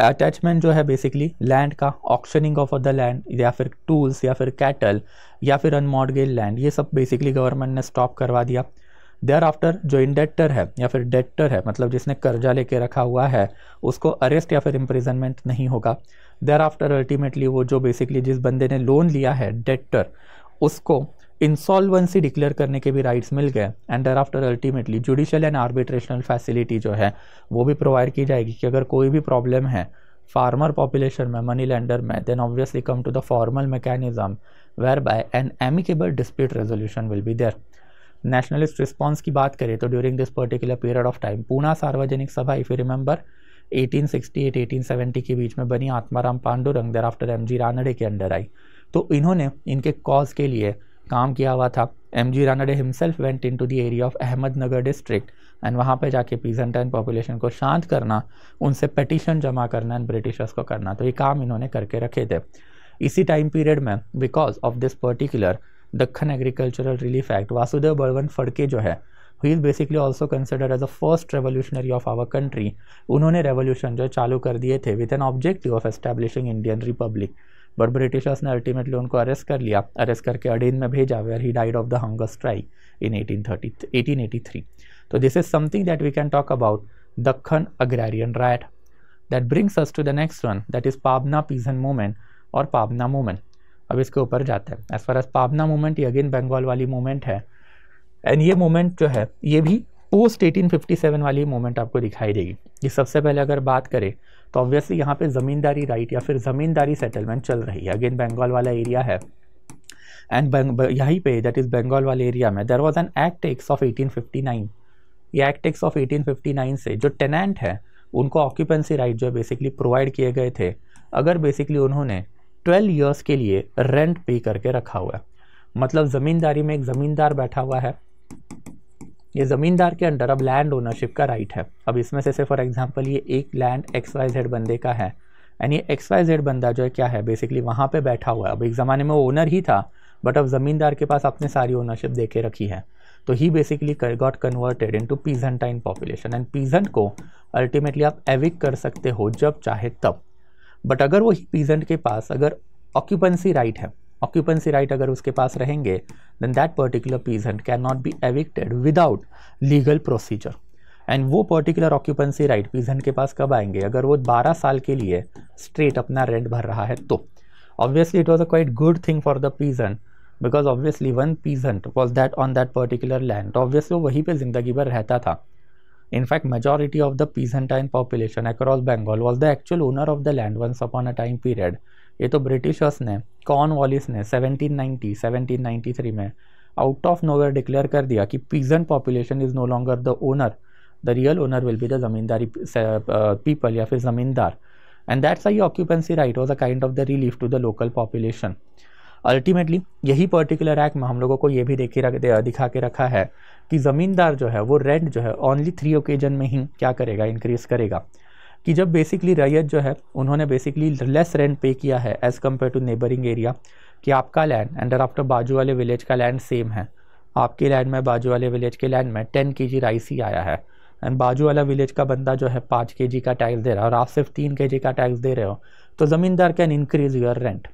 अटैचमेंट जो है बेसिकली लैंड का ऑक्शनिंग ऑफ द लैंड या फिर टूल्स या फिर कैटल या फिर अनमॉडगेज लैंड ये सब बेसिकली गवर्नमेंट ने स्टॉप करवा दिया देयर आफ्टर जो इंडेक्टर है या फिर डेक्टर है मतलब जिसने कर्जा लेके रखा हुआ है उसको अरेस्ट या फिर इम्प्रिजनमेंट नहीं होगा देयर आफ्टर अल्टीमेटली वो जो बेसिकली जिस बंदे ने लोन लिया है डेक्टर उसको इंसॉल्वेंसी डिक्लेयर करने के भी राइट्स मिल गए and there thereafter ultimately judicial and arbitrational facility जो है वो भी प्रोवाइड की जाएगी कि अगर कोई भी प्रॉब्लम है फार्मर पॉपुलेशन में मनी लैंडर में then obviously come to the formal mechanism whereby an amicable dispute resolution will be there nationalist response की बात करें तो during this particular period of time Poona Sarvajanik Sabha if you remember 1868 1870 के बीच में बनी Atmaram Pandurang thereafter M G Ranade के under आई तो इन्होंने इनके कॉज के लिए काम किया हुआ था M G Ranade himself went in to the area of Ahmednagar district and वहाँ पर जाके पीजेंटाइन पॉपुलेशन को शांत करना उनसे पटिशन जमा करना एंड ब्रिटिशर्स को करना तो ये काम इन्होंने करके रखे थे इसी टाइम पीरियड में because of this particular Deccan agricultural relief act Vasudev Balwant Phadke जो है he is basically also considered as a first revolutionary of our country उन्होंने रेवोल्यूशन जो चालू कर दिए थे with an objective of establishing Indian republic but Britishers ने अल्टीमेटली उनको अरेस्ट कर लिया अरेस्ट करके अडेन में भेजा where he died of the hunger strike in eighty three तो this is something that we can talk about Deccan agrarian riot that brings us to the next one that is Pabna peasant movement और Pabna movement अब इसके ऊपर जाता है as far as Pabna movement ये again Bengal वाली movement है एंड ये मूवमेंट जो है ये भी पोस्ट 1857 वाली मूवमेंट आपको दिखाई देगी ये सबसे पहले अगर बात करें तो ऑब्वियसली यहाँ पे ज़मींदारी राइट या फिर ज़मींदारी सेटलमेंट चल रही है अगेन बंगाल वाला एरिया है एंड यहीं पे दैट इज़ बंगाल वाले एरिया में there was an act X of 1859 ये एक्ट एक्स ऑफ 1859 से जो टेनेंट है उनको ऑक्यूपेंसी राइट जो है बेसिकली प्रोवाइड किए गए थे अगर बेसिकली उन्होंने 12 इयर्स के लिए रेंट पे करके रखा हुआ है मतलब ज़मींदारी में एक ज़मींदार बैठा हुआ है ये ज़मींदार के अंडर अब लैंड ओनरशिप का राइट है अब इसमें से फॉर एग्जांपल ये एक लैंड एक्स वाई जेड बंदे का है एंड ये एक्स वाई जेड बंदा जो है क्या है बेसिकली वहाँ पे बैठा हुआ है अब एक ज़माने में वो ओनर ही था बट अब ज़मींदार के पास अपने सारी ओनरशिप दे के रखी है तो he basically got converted in to peasantine population and peasant को अल्टीमेटली आप एविक कर सकते हो जब चाहे तब बट अगर वही पीजेंट के पास अगर ऑक्यूपेंसी राइट है ऑक्यूपेंसी राइट अगर उसके पास रहेंगे then that particular peasant can not be evicted without legal procedure and वो पर्टिकुलर ऑक्यूपेंसी राइट पीजेंट के पास कब आएंगे अगर वो 12 साल के लिए स्ट्रेट अपना रेंट भर रहा है तो obviously it was a quite good thing for the peasant because obviously one peasant was that on that particular land obviously वो वहीं पर जिंदगी भर रहता था in fact majority of the पीजेंटाइन population across Bengal was the actual owner of the land once upon a time period ये तो Britishers ने कॉन वॉलिस ने 1790 1793 में आउट ऑफ नोवेयर डिक्लेयर कर दिया कि peasant population is no longer the owner the real owner will be the zamindari people या फिर zamindar and that's why occupancy right was a kind of the relief to the local population ultimately यही particular act में हम लोगों को ये भी देखे रख दिखा के रखा है कि ज़मींदार जो है वो रेंट जो है ओनली थ्री ओकेजन में ही क्या करेगा इंक्रीज़ करेगा कि जब बेसिकली रैयत जो है उन्होंने बेसिकली लेस रेंट पे किया है as compare to neighbouring area कि आपका लैंड एंडर आफ्टर बाजू वाले विलेज का लैंड सेम है आपके लैंड में बाजू वाले विलेज के लैंड में टेन के जी राइस ही आया है एंड बाजू वाला विलेज का बंदा जो है पाँच के जी का टैक्स दे रहा है और आप सिर्फ तीन के जी का टैक्स दे रहे हो तो ज़मींदार कैन इंक्रीज योर रेंट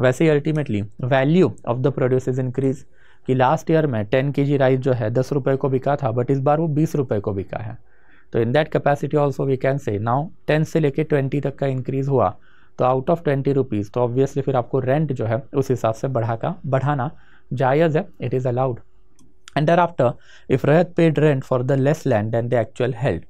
वैसे ही ultimately value of the produce is increase कि लास्ट ईयर में टेन के जी राइस जो है दस रुपये को बिका था बट इस बार वो बीस रुपये को बिका है तो in that capacity also we can say now ten से लेके ट्वेंटी तक का इंक्रीज़ हुआ तो आउट ऑफ ट्वेंटी रुपीज़ तो ऑब्वियसली फिर आपको रेंट जो है उस हिसाब से बढ़ा का बढ़ाना जायज़ है it is allowed and there thereafter if ryot paid rent for the less land and the actual held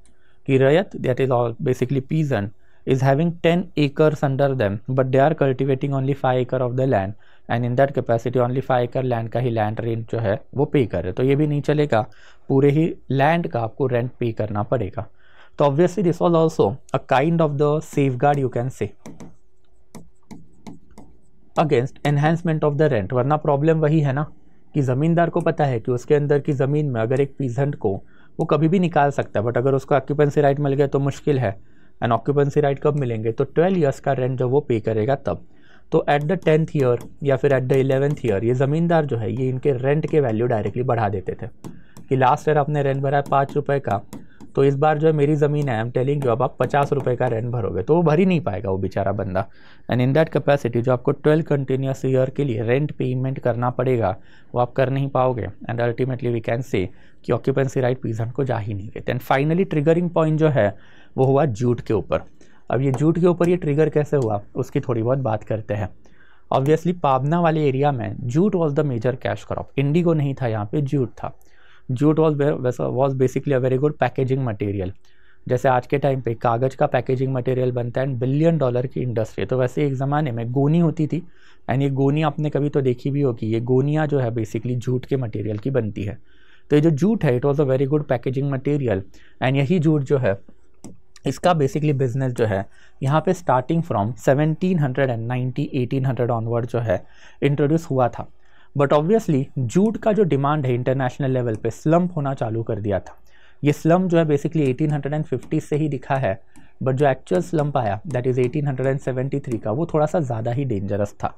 कि ryot that is all basically peasant is having ten acres under them but they are cultivating only five acre of the land and in that capacity only five acre land का ही land rent जो है वो पे कर रहे तो ये भी नहीं चलेगा पूरे ही लैंड का आपको रेंट पे करना पड़ेगा तो obviously this was also a kind of the safeguard you can say against enhancement of the rent वरना प्रॉब्लम वही है ना कि ज़मींदार को पता है कि उसके अंदर की ज़मीन में अगर एक पीजेंट को वो कभी भी निकाल सकता है बट अगर उसको ऑक्यूपेंसी राइट मिल गया तो मुश्किल है एंड ऑक्यूपेंसी राइट कब मिलेंगे तो ट्वेल्व ईयर्स का रेंट जब वो पे करेगा तब तो एट द टेंथ ईयर या फिर एट द इलेवेंथ ईयर ये ज़मींदार जो है ये इनके रेंट के वैल्यू डायरेक्टली बढ़ा देते थे कि लास्ट ईयर आपने रेंट भरा है पाँच रुपये का तो इस बार जो है मेरी ज़मीन है आई एम टेलिंग यू अब आप पचास रुपये का रेंट भरोगे तो वो भर ही नहीं पाएगा वो बेचारा बंदा एंड इन दैट कैपेसिटी जो आपको ट्वेल्व कंटिन्यूस ईयर के लिए रेंट पेमेंट करना पड़ेगा वो आप कर नहीं पाओगे and ultimately we can say कि ऑक्यूपेंसी राइट पीजन को जा ही नहीं गए एंड फाइनली ट्रिगरिंग पॉइंट जो है वो हुआ जूट के ऊपर अब ये जूट के ऊपर ये ट्रिगर कैसे हुआ उसकी थोड़ी बहुत बात करते हैं ऑब्वियसली पाबना वाले एरिया में jute was the major cash crop indigo नहीं था यहाँ पे जूट था jute was was basically a very good packaging material जैसे आज के टाइम पे कागज़ का पैकेजिंग मटेरियल बनता है एंड बिलियन डॉलर की इंडस्ट्री तो वैसे एक ज़माने में गोनी होती थी एंड ये गोनी आपने कभी तो देखी भी होगी ये गोनिया जो है बेसिकली जूट के मटेरियल की बनती है तो ये जो जूट है it was a very good packaging material and यही जूट जो है इसका बेसिकली बिज़नेस जो है यहाँ पे स्टार्टिंग फ्रॉम 1790 एंड ऑनवर्ड जो है इंट्रोड्यूस हुआ था बट ऑब्वियसली जूट का जो डिमांड है इंटरनेशनल लेवल पे स्लम्प होना चालू कर दिया था ये स्लम्प जो है बेसिकली 1850 से ही दिखा है बट जो एक्चुअल स्लम्प आया दैट इज़ 1873 का वो थोड़ा सा ज़्यादा ही डेंजरस था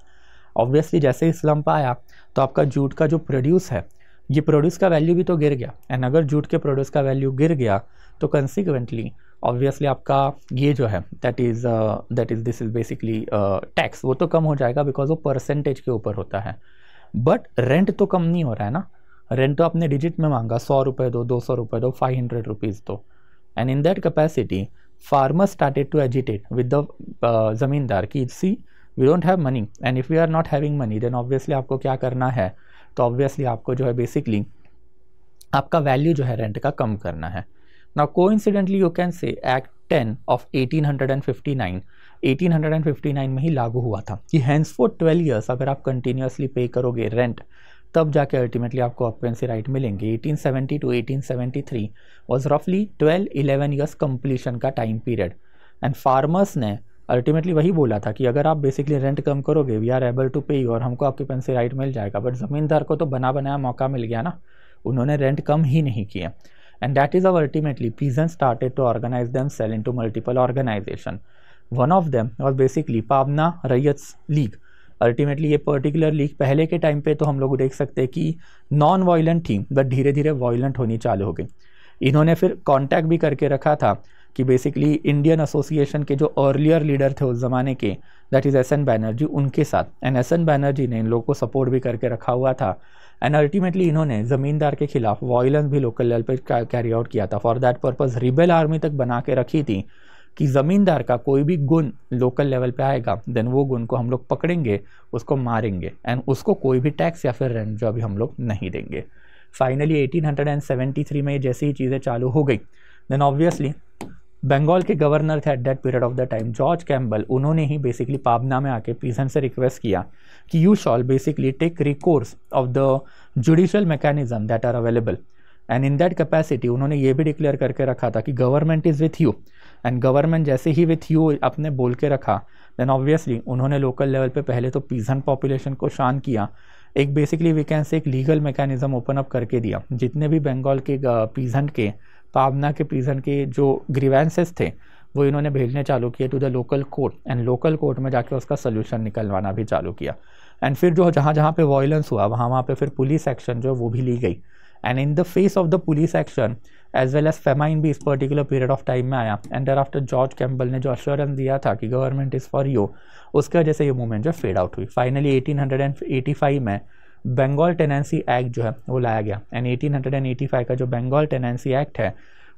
ऑब्वियसली जैसे ही स्लम्प आया तो आपका जूट का जो प्रोड्यूस है ये प्रोड्यूस का वैल्यू भी तो गिर गया एंड अगर जूट के प्रोड्यूस का वैल्यू गिर गया तो कंसिक्वेंटली ऑब्वियसली आपका ये जो है that is that is this is basically tax वो तो कम हो जाएगा बिकॉज वो परसेंटेज के ऊपर होता है बट रेंट तो कम नहीं हो रहा है ना रेंट तो आपने डिजिट में मांगा सौ रुपये दो दो सौ रुपये दो फाइव हंड्रेड रुपीज़ दो and in that capacity farmer started to agitate with the zamindar की see we don't have money and if if are not having money then obviously आपको क्या करना है तो ऑब्वियसली आपको जो है बेसिकली आपका वैल्यू जो है रेंट का कम करना है Now coincidentally you can say act 10 of 1859 1859 में ही लागू हुआ था कि हैंस फॉर ट्वेल्व ईयर्स अगर आप कंटिन्यूसली पे करोगे रेंट तब जाके अल्टीमेटली आपको ऑक्यूपेंसी राइट मिलेंगे eighteen seventy two eighteen seventy three was रफली ट्वेल्व इलेवन ईयर्स कंप्लीशन का टाइम पीरियड एंड फार्मर्स ने अल्टीमेटली वही बोला था कि अगर आप बेसिकली रेंट कम करोगे वी आर एबल टू पे और हमको ऑक्यूपेंसी राइट मिल जाएगा बट ज़मींदार को तो बना बनाया मौका मिल गया ना उन्होंने रेंट कम ही नहीं किया and that is how ultimately peasants started to organize themselves into multiple organization One of them was basically Pavna Rayats League. Ultimately ये पर्टिकुलर लीग पहले के टाइम पे तो हम लोग देख सकते हैं कि नॉन वायलेंट थी बट धीरे धीरे वायलेंट होनी चालू हो गई इन्होंने फिर कांटेक्ट भी करके रखा था कि बेसिकली इंडियन एसोसिएशन के जो अर्लियर लीडर थे उस ज़माने के that is S N Banerjee उनके साथ एंड एस एन बैनर्जी ने इन लोगों को सपोर्ट भी करके रखा हुआ था एंड अल्टीमेटली इन्होंने ज़मींदार के खिलाफ वायलेंस भी लोकल लेवल पर कैरी आउट किया था for that purpose rebel army तक बना के रखी थी कि ज़मींदार का कोई भी गुण लोकल लेवल पे आएगा देन वो गुण को हम लोग पकड़ेंगे उसको मारेंगे एंड उसको कोई भी टैक्स या फिर रेंट जो अभी हम लोग नहीं देंगे फाइनली 1873 में जैसी ही चीज़ें चालू हो गई देन ऑब्वियसली बंगाल के गवर्नर थे at that period of the time George Campbell उन्होंने ही बेसिकली पाबना में आके पीजन से रिक्वेस्ट किया कि you shall basically take recourse of the judicial mechanism that are available and in that capacity उन्होंने ये भी डिक्लेयर करके रखा था कि government is with you and government जैसे ही विथ यू अपने बोल के रखा देन ऑब्वियसली उन्होंने लोकल लेवल पे पहले तो पीजन पॉपुलेशन को शांत किया एक बेसिकली वी कैन से एक लीगल मैकेनिज़्म ओपन अप करके दिया जितने भी बंगाल के पीजेंट के पावना के प्रिजन के जो ग्रीवेंसेस थे वो इन्होंने भेजने चालू किए to the local court and local court में जाके उसका सोल्यूशन निकलवाना भी चालू किया एंड फिर जो जहाँ जहाँ पे वॉयलेंस हुआ वहाँ वहाँ पे फिर पुलिस एक्शन जो वो भी ली गई and in the face of the police action as well as famine भी इस पर्टिकुलर पीरियड ऑफ टाइम में आया एंड डर आफ्टर जॉर्ज कैम्बल ने जो अश्योरेंस दिया था कि गवर्नमेंट इज़ फॉर यू उसकी वजह से ये मूवमेंट जो फेड आउट हुई फाइनली एटीन में बंगाल टेनेंसी एक्ट जो है वो लाया गया and eighteen hundred and eighty five का जो बंगाल टेनेंसी एक्ट है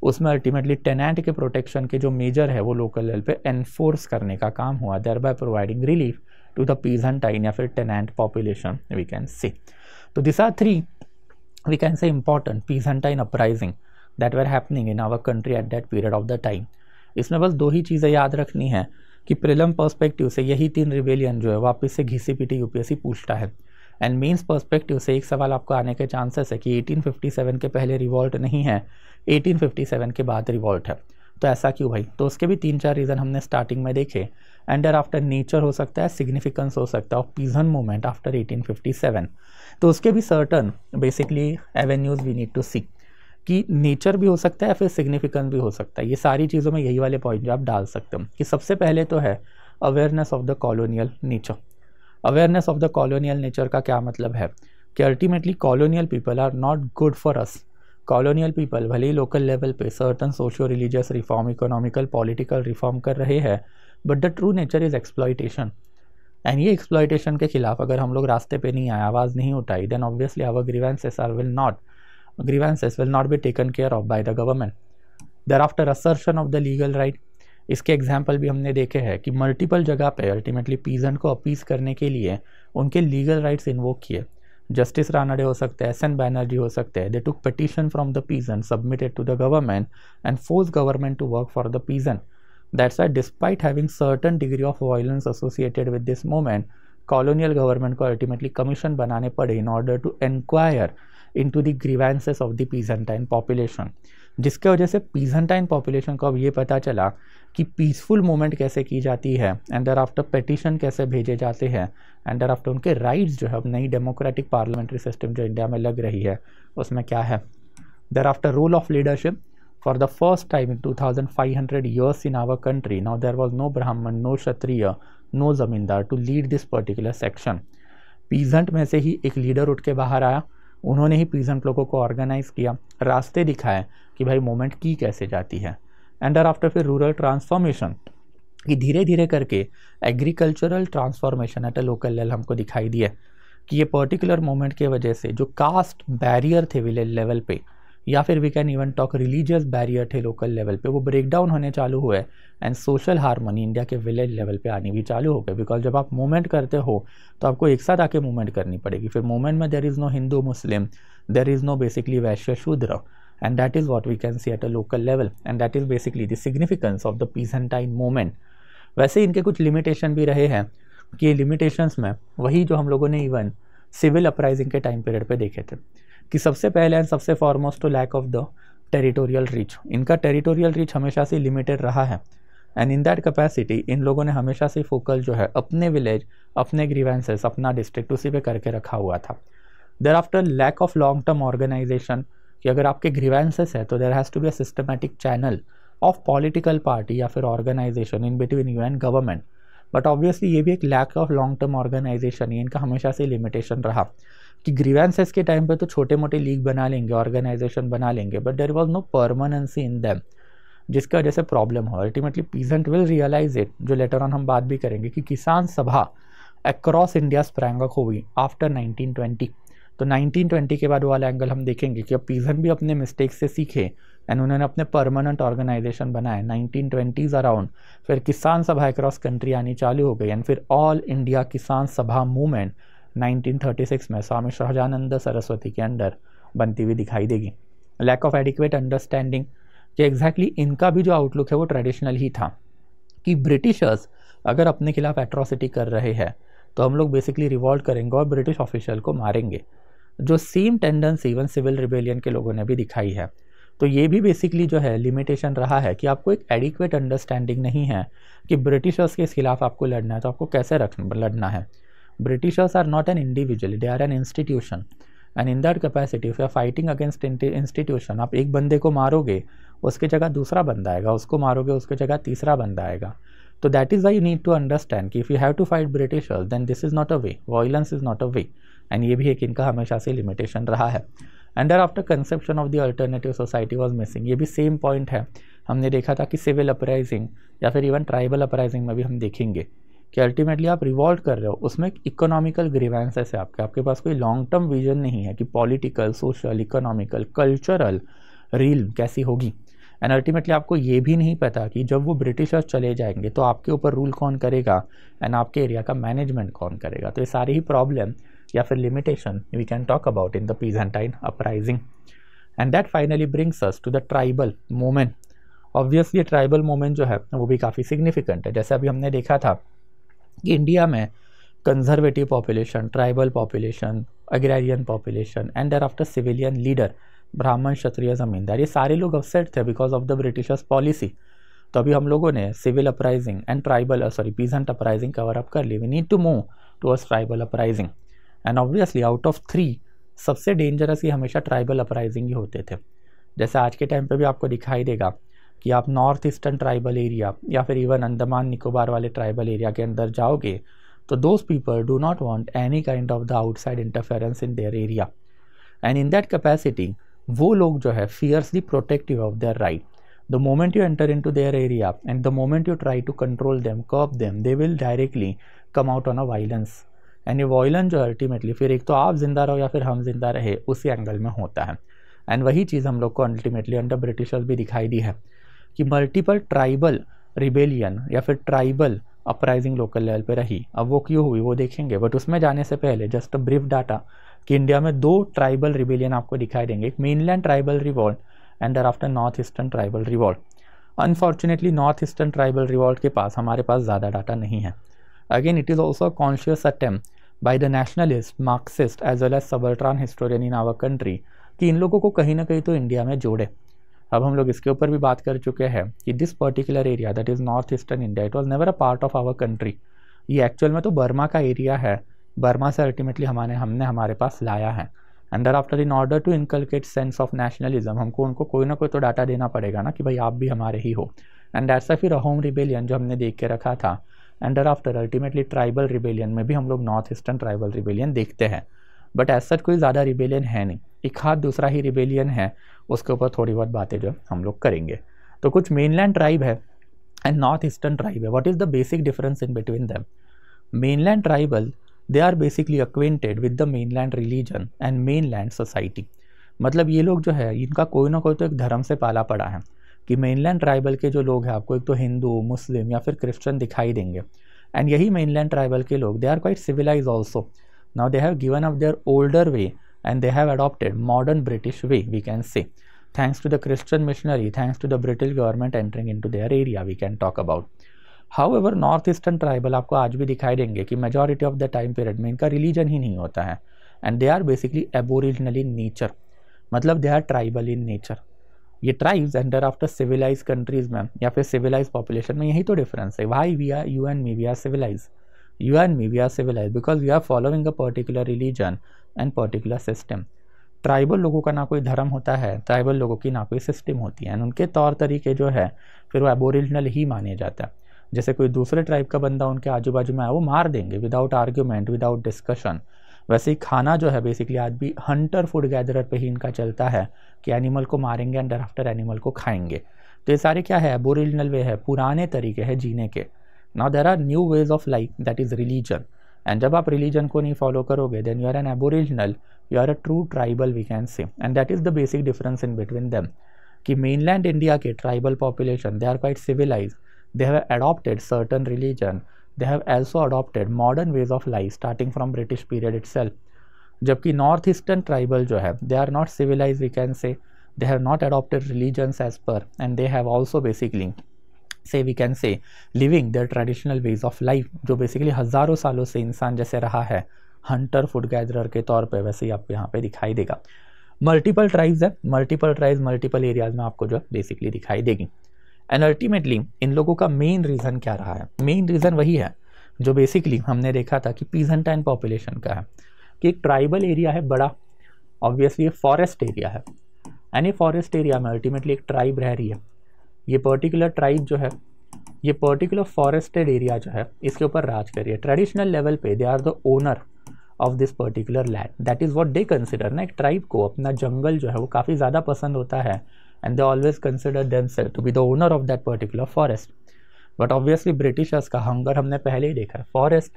उसमें अल्टीमेटली टेनेंट के प्रोटेक्शन के जो मेजर है वो लोकल लेवल पे एनफोर्स करने का काम हुआ thereby providing relief to the peasantry या फिर tenant population we can see तो this are three we can say important peasantry uprising that were happening in our country at that period of the time इसमें बस दो ही चीज़ें याद रखनी है कि प्रिलम पर्सपेक्टिव से यही तीन रिवेलियन जो है वापस से घिसी पीटी यूपीएससी पूछता है एंड मीन्स पर्सपेक्टिव से एक सवाल आपको आने के चांसेस है कि 1857 के पहले रिवॉल्ट नहीं है 1857 के बाद रिवॉल्ट है तो ऐसा क्यों भाई तो उसके भी तीन चार रीज़न हमने स्टार्टिंग में देखे एंडर आफ्टर नेचर हो सकता है सिग्निफिकेंस हो सकता है ऑफ पीजन मोमेंट आफ्टर 1857 तो उसके भी certain basically avenues we need to see कि नेचर भी हो सकता है फिर सिग्निफिकेंस भी हो सकता है ये सारी चीज़ों में यही वाले पॉइंट आप डाल सकते हो कि सबसे पहले तो है awareness of the colonial nature awareness of the colonial nature का क्या मतलब है कि ultimately colonial people are not good for us colonial people भले ही लोकल लेवल पे certain socio religious reform economical political reform कर रहे हैं but the true nature is exploitation and ये एक्सप्लॉयटेशन के खिलाफ अगर हम लोग रास्ते पे नहीं आए आवाज़ नहीं उठाई then obviously our grievances are will not will not be taken care of of the government government. After assertion of the legal right इसके एग्जाम्पल भी हमने देखे हैं कि मल्टीपल जगह पे अल्टीमेटली पीजन को अपीस करने के लिए उनके लीगल राइट्स इन्वोक किए जस्टिस रानडे हो सकते हैं एस एन बैनर्जी हो सकते हैं they took petition from the peasant submitted to the government and force government to work for the peasant that's why despite having certain degree of violence associated with this movement colonial government को ultimately commission बनाने पड़े in order to enquire in to the grievances of the पीजेंटाइन population जिसके वजह से पीजेंटाइन population को अब ये पता चला कि पीसफुल मूवमेंट कैसे की जाती है एंड दर आफ्टर पटिशन कैसे भेजे जाते हैं एंड दर आफ्टर उनके राइट्स जो है अब नई डेमोक्रेटिक पार्लियामेंट्री सिस्टम जो इंडिया में लग रही है उसमें क्या है thereafter role of leadership for the first time in two thousand five hundred years in our country now there was no Brahmin no Kshatriya no zamindar to lead this particular section peasant में से ही एक लीडर उठ के बाहर आया उन्होंने ही peasant लोगों को ऑर्गेनाइज़ किया रास्ते दिखाए कि भाई मोमेंट की कैसे जाती है एंड आफ्टर फिर रूरल ट्रांसफॉर्मेशन कि धीरे धीरे करके agricultural transformation at a local level हमको दिखाई दिए कि ये पर्टिकुलर मोमेंट की वजह से जो कास्ट बैरियर थे विलेज लेवल पे या फिर we can even talk religious barrier थे लोकल लेवल पे वो ब्रेक डाउन होने चालू हुए एंड सोशल हारमोनी इंडिया के विलेज लेवल पे आनी भी चालू हो गए बिकॉज जब आप मूवमेंट करते हो तो आपको एक साथ आके मूवमेंट करनी पड़ेगी फिर मूवमेंट में there is no Hindu Muslim there is no basically Vaishya Shudra and that is what we can see at a local level and that is basically of the peace and time movement वैसे इनके कुछ limitation भी रहे हैं कि limitations में वही जो हम लोगों ने इवन सिविल अपराइजिंग के टाइम पीरियड पे देखे थे कि सबसे पहले एंड सबसे फॉरमोस्ट तो lack of the territorial reach इनका टेरिटोरियल रीच हमेशा से लिमिटेड रहा है एंड इन दैट कैपेसिटी इन लोगों ने हमेशा से फोकल जो है अपने विलेज अपने ग्रीवेंसेस अपना डिस्ट्रिक्ट उसी पे करके रखा हुआ था thereafter lack of long term organization कि अगर आपके ग्रीवेंसेस है तो there has to be a systematic channel of political party या फिर organization in between you and government but obviously ये भी एक lack of long term organization है इनका हमेशा से लिमिटेशन रहा कि ग्रीवेंसेस के टाइम पे तो छोटे मोटे लीग बना लेंगे ऑर्गेनाइजेशन बना लेंगे but there was no permanency in them जिसकी वजह से प्रॉब्लम हो ultimately peasant will realize it जो लेटर ऑन हम बात भी करेंगे कि किसान सभा अक्रॉस इंडिया स्प्रैंग हो हुई आफ्टर 1920 तो 1920 के बाद वाला एंगल हम देखेंगे कि अब पीजेंट भी अपने मिस्टेक से सीखे एंड उन्होंने अपने परमानेंट ऑर्गेनाइजेशन बनाए नाइनटीन ट्वेंटीज़ अराउंड फिर किसान सभा अक्रॉस कंट्री आनी चालू हो गई एंड फिर ऑल इंडिया किसान सभा मूवमेंट 1936 में स्वामी शाहजानंद सरस्वती के अंडर बनती हुई दिखाई देगी लैक ऑफ एडिक्वेट अंडरस्टैंडिंग कि एग्जैक्टली इनका भी जो आउटलुक है वो ट्रेडिशनल ही था कि ब्रिटिशर्स अगर अपने खिलाफ एट्रॉसिटी कर रहे हैं तो हम लोग बेसिकली रिवॉल्ट करेंगे और ब्रिटिश ऑफिशियल को मारेंगे जो same tendency even civil rebellion के लोगों ने भी दिखाई है तो ये भी बेसिकली जो है लिमिटेशन रहा है कि आपको एक एडिक्वेट अंडरस्टैंडिंग नहीं है कि ब्रिटिशर्स के खिलाफ आपको लड़ना है तो आपको कैसे रख लड़ना है Britishers are not an individual, they are an institution. And in that capacity if you are fighting against institution आप एक बंदे को मारोगे उसके जगह दूसरा बंदा आएगा उसको मारोगे उसके जगह तीसरा बंदा आएगा तो that is why need to understand कि if you have to fight britishers then this is not a way violence is not a way and ये भी एक इनका हमेशा से लिमिटेशन रहा है and there thereafter conception of the alternative society was missing ये भी सेम पॉइंट है हमने देखा था कि सिविल अपराइजिंग या फिर इवन ट्राइबल अपराइजिंग में भी हम देखेंगे कि अल्टीमेटली आप रिवॉल्व कर रहे हो उसमें इकोनॉमिकल ग्रीवेंस है आपके आपके पास कोई लॉन्ग टर्म विजन नहीं है कि political social economical cultural realm कैसी होगी एंड अल्टीमेटली आपको ये भी नहीं पता कि जब वो ब्रिटिशर्स चले जाएंगे तो आपके ऊपर रूल कौन करेगा एंड आपके एरिया का मैनेजमेंट कौन करेगा तो ये सारी ही प्रॉब्लम या फिर limitation we can talk about in the peasantry uprising and that finally brings us to the tribal movement obviously tribal movement जो है वो भी काफ़ी सिग्निफिकेंट है जैसे अभी हमने देखा था कि इंडिया में conservative population tribal population agrarian population and there thereafter civilian leader Brahmin Kshatriya zamindar ये सारे लोग अपसेट थे because of the britishers policy तो अभी हम लोगों ने civil uprising and tribal sorry peasant uprising cover up कर ली we need to move towards tribal uprising and obviously out of three सबसे डेंजरस ये हमेशा ट्राइबल अपराइजिंग ही होते थे जैसे आज के टाइम पर भी आपको दिखाई देगा कि आप नॉर्थ ईस्टर्न ट्राइबल एरिया या फिर इवन अंडमान निकोबार वाले ट्राइबल एरिया के अंदर जाओगे तो those people do not want any kind of the outside interference in their area and in that capacity वो लोग जो है fiercely protective of their right the moment you enter into their area and the moment you try to control them curb them they will directly come out on a violence एंड ये वायलेंस जो है ultimately फिर एक तो आप जिंदा रहो या फिर हम जिंदा रहे उसी एंगल में होता है एंड वही चीज़ हम लोग को अल्टीमेटली अंडर ब्रिटिशर्स भी दिखाई दी है कि मल्टीपल ट्राइबल रिबेलियन या फिर ट्राइबल अपराइजिंग लोकल लेवल पे रही अब वो क्यों हुई वो देखेंगे बट उसमें जाने से पहले जस्ट ब्रीफ डाटा कि इंडिया में दो ट्राइबल रिबेलियन आपको दिखाई देंगे एक mainland tribal revolt and there thereafter north eastern tribal revolt unfortunately north eastern tribal revolt के पास हमारे पास ज़्यादा डाटा नहीं है again it is also conscious attempt by the nationalist Marxist as well as subaltern historian in our country कि इन लोगों को कहीं ना कहीं तो इंडिया में जोड़े अब हम लोग इसके ऊपर भी बात कर चुके हैं कि this particular area that is north eastern India it was never a part of our country ये एक्चुअल में तो बर्मा का एरिया है बर्मा से अल्टीमेटली हमारे हमने हमारे पास लाया है and thereafter in order to inculcate sense of nationalism हमको उनको कोई ना कोई तो डाटा देना पड़ेगा ना कि भाई आप भी हमारे ही हो एंड ऐसा फिर होम रिबेलियन जो हमने देख के रखा था and thereafter ultimately tribal rebellion में भी हम लोग नॉर्थ ईस्टर्न ट्राइबल रिबेलियन देखते हैं बट ऐसा सच कोई ज़्यादा रिबेलियन है नहीं एक हाथ दूसरा ही रिबेलियन है उसके ऊपर थोड़ी बहुत बातें जो हम लोग करेंगे तो कुछ मेनलैंड ट्राइब है एंड नॉर्थ ईस्टर्न ट्राइब है what is the basic difference in between them they are basically acquainted with the mainland religion and mainland society मतलब ये लोग जो है इनका कोई ना कोई तो एक धर्म से पाला पड़ा है कि मेनलैंड ट्राइबल के जो लोग हैं आपको एक तो हिंदू मुस्लिम या फिर क्रिश्चन दिखाई देंगे एंड यही मेनलैंड ट्राइबल के लोग they are quite civilise also now they have given up their older way and they have adopted modern British way, we can say. Thanks to the Christian missionary, thanks to the British government entering into their area, we can talk about. however northeastern tribal tribal आपको आज भी दिखाई देंगे कि majority of the time period में इनका religion ही नहीं होता है and they are basically aboriginal in nature मतलब they are tribal in nature ये tribes under after civilise countries में या फिर सिविलाइज पॉपुलेशन में यही तो डिफरेंस है why we are you and me we are civilise you and me we are civilise because we are following a particular religion and particular system tribal लोगों का ना कोई धर्म होता है ट्राइबल लोगों की ना कोई सिस्टम होती है एंड उनके तौर तरीके जो है फिर वो एबोरिजिनल ही माने जाता है जैसे कोई दूसरे ट्राइब का बंदा उनके आजू बाजू में आया वो मार देंगे विदाउट आर्ग्यूमेंट विदाउट डिस्कशन वैसे ही खाना जो है बेसिकली आज भी हंटर फूड गैदरर पे ही इनका चलता है कि एनिमल को मारेंगे एंड आफ्टर एनिमल को खाएंगे तो ये सारे क्या है एबोरिजिनल वे है पुराने तरीके हैं जीने के now there are new ways of life that is religion and जब आप रिलीजन को नहीं फॉलो करोगे then you are an aboriginal you are a true tribal we can say and that is the basic difference in between them कि mainland India के tribal population they are quite civilise they have adopted certain religion they have also adopted modern ways of life starting from British period it जबकि north eastern tribal जो है they are not civilise we can say they have not adopted religions as per and they have also basically say we can say living their traditional ways of life जो basically हज़ारों सालों से इंसान जैसे रहा है हंटर फूड गैदरर के तौर पे वैसे ही आपको यहाँ पे दिखाई देगा मल्टीपल ट्राइब्स है मल्टीपल ट्राइब्स मल्टीपल एरियाज में आपको जो है बेसिकली दिखाई देगी एंड अल्टीमेटली इन लोगों का मेन रीज़न क्या रहा है मेन रीज़न वही है जो बेसिकली हमने देखा था कि पीजेंटाइन पॉपुलेशन का है कि एक ट्राइबल एरिया है बड़ा ऑब्वियसली फॉरेस्ट एरिया है एनी फॉरेस्ट एरिया में अल्टीमेटली एक ट्राइब रह रही है ये पर्टिकुलर ट्राइब जो है ये पर्टिकुलर फॉरेस्टेड एरिया जो है इसके ऊपर राज करिए ट्रेडिशनल लेवल पे they are the owner of this particular land that is what they consider ना एक ट्राइब को अपना जंगल जो है वो काफ़ी ज़्यादा पसंद होता है and they always consider them self to be the owner of that particular forest but obviously Britishers का हंगर हमने पहले ही देखा है forest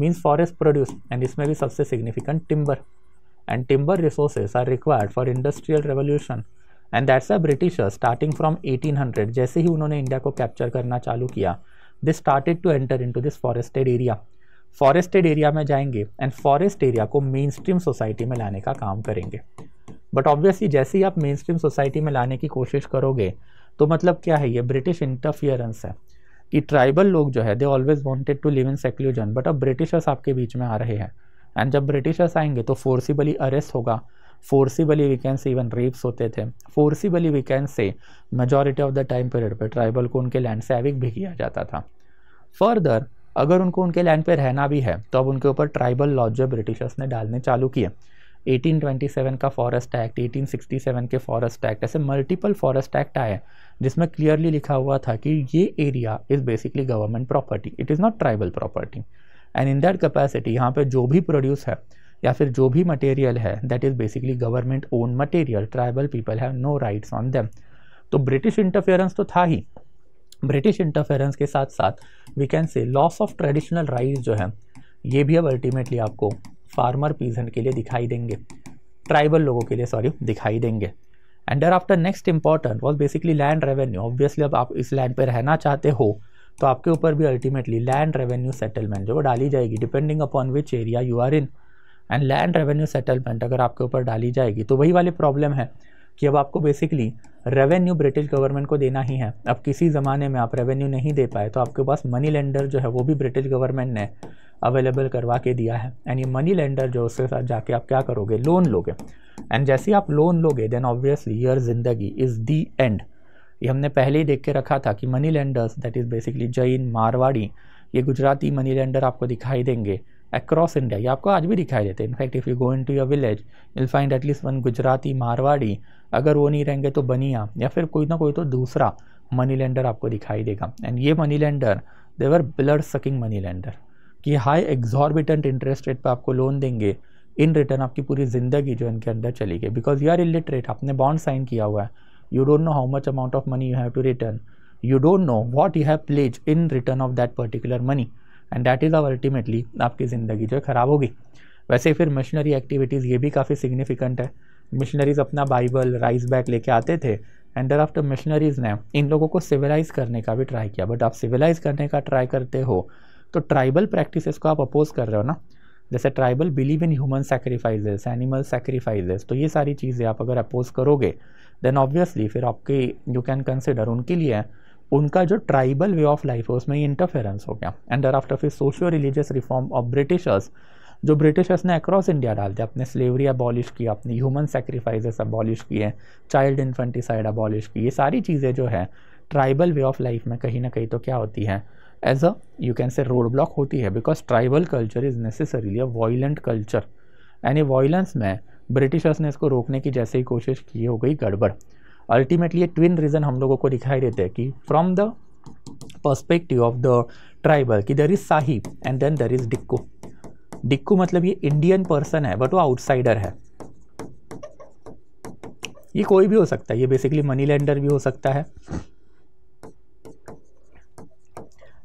means forest produce and इसमें भी सबसे significant timber and timber resources are required for industrial revolution and that's a Britisher starting from 1800 जैसे ही उन्होंने इंडिया को कैप्चर करना चालू किया they started to enter into this forested area forested area में जाएंगे एंड फॉरेस्ट एरिया को mainstream society में लाने का काम करेंगे बट ऑब्वियसली जैसे ही आप मेन स्ट्रीम सोसाइटी में लाने की कोशिश करोगे तो मतलब क्या है ये ब्रिटिश इंटरफियरेंस है कि ट्राइबल लोग जो है they always wanted to live in seclusion but अब ब्रिटिशर्स आपके बीच में आ रहे हैं एंड जब ब्रिटिशर्स आएंगे तो फोर्सिबली अरेस्ट होगा forcibly we can say even rapes होते थे forcibly we can say majority of the time period पर ट्राइबल को उनके लैंड से एविक भी किया जाता था फर्दर अगर उनको उनके लैंड पे रहना भी है तो अब उनके ऊपर ट्राइबल लॉज जो ब्रिटिशर्स ने डालने चालू किए 1827 का फॉरेस्ट एक्ट 1867 के फॉरेस्ट एक्ट ऐसे मल्टीपल फॉरेस्ट एक्ट आए जिसमें क्लियरली लिखा हुआ था कि ये area is basically government property it is not tribal property and in that capacity यहाँ पे जो भी प्रोड्यूस है या फिर जो भी मटेरियल है that is basically government own material tribal people have no rights on them तो ब्रिटिश इंटरफेरेंस तो था ही ब्रिटिश इंटरफेरेंस के साथ साथ we can say loss of traditional right जो है ये भी अब अल्टीमेटली आपको फार्मर पीजेंट के लिए दिखाई देंगे ट्राइबल लोगों के लिए सॉरी दिखाई देंगे एंड डर thereafter next important was basically land revenue obviously अब आप इस लैंड पे रहना चाहते हो तो आपके ऊपर भी अल्टीमेटली लैंड रेवेन्यू सेटलमेंट जो वो डाली जाएगी depending upon which area you are in and land revenue settlement अगर आपके ऊपर डाली जाएगी तो वही वाली प्रॉब्लम है कि अब आपको बेसिकली रेवेन्यू ब्रिटिश गवर्नमेंट को देना ही है अब किसी ज़माने में आप रेवेन्यू नहीं दे पाए तो आपके पास मनी लेंडर जो है वो भी ब्रिटिश गवर्नमेंट ने अवेलेबल करवा के दिया है एंड ये मनी लेंडर जो उसके साथ जाके आप क्या करोगे लोन लोगे एंड जैसे आप लोन लोगे देन ऑब्वियसली योर जिंदगी इज़ दी एंड ये हमने पहले ही देख के रखा था कि money lenders that is basically Jain Marwari ये गुजराती मनी लेंडर आपको दिखाई देंगे across India. ये आपको आज भी दिखाई देते हैं in fact if you go into your village will find at least one Gujarati Marwari अगर वो नहीं रहेंगे तो बनिया या फिर कोई ना कोई तो दूसरा मनी लेंडर आपको दिखाई देगा एंड ये money lender they're blood sucking money lender कि हाई एग्जॉर्बिटेंट इंटरेस्ट रेट पर आपको लोन देंगे इन रिटर्न आपकी पूरी ज़िंदगी जो इनके अंदर चली गई बिकॉज यू आर इलिटरेट आपने बॉन्ड साइन किया हुआ है you don't know how much amount of money you have to return you don't know what you have pledge in return of that particular money and that is our ultimately आपकी ज़िंदगी जो है ख़राब होगी वैसे फिर मिशनरी एक्टिविटीज़ ये भी काफ़ी सिग्निफिकेंट है मिशनरीज़ अपना बाइबल राइस बैग लेके आते थे एंड दर आफ्टर मिशनरीज़ ने इन लोगों को सिविलाइज़ करने का भी ट्राई किया बट आप सिविलाइज़ करने का ट्राई करते हो तो ट्राइबल प्रैक्टिसेस को आप अपोज कर रहे हो ना जैसे tribal believe in human sacrifices animal sacrifices तो ये सारी चीज़ें आप अगर अपोज करोगे देन ऑब्वियसली फिर आपकी यू कैन कंसिडर उनके लिए उनका जो ट्राइबल वे ऑफ लाइफ है उसमें इंटरफेरेंस हो गया एंड आफ्टर फिर socio religious reform of Britishers जो ब्रिटिशर्स ने अक्रॉस इंडिया डाल दिया अपने स्लेवरी अबॉलिश किया अपने ह्यूमन सेक्रीफाइसेस अबॉलिश किए चाइल्ड इन्फेंटिसाइड अबॉलिश की ये सारी चीज़ें जो है ट्राइबल वे ऑफ लाइफ में कहीं ना कहीं तो क्या होती है as a you can say road block होती है because tribal culture is necessarily a violent culture and violence में ब्रिटिशर्स ने इसको रोकने की जैसे ही कोशिश की हो गई गड़बड़ अल्टीमेटली ये ट्विन रीज़न हम लोगों को दिखाई देते हैं कि from the perspective of the tribal कि there is sahib and then there is diku diku मतलब ये इंडियन पर्सन है बट वो आउटसाइडर है ये कोई भी हो सकता है ये बेसिकली मनी लैंडर भी हो सकता है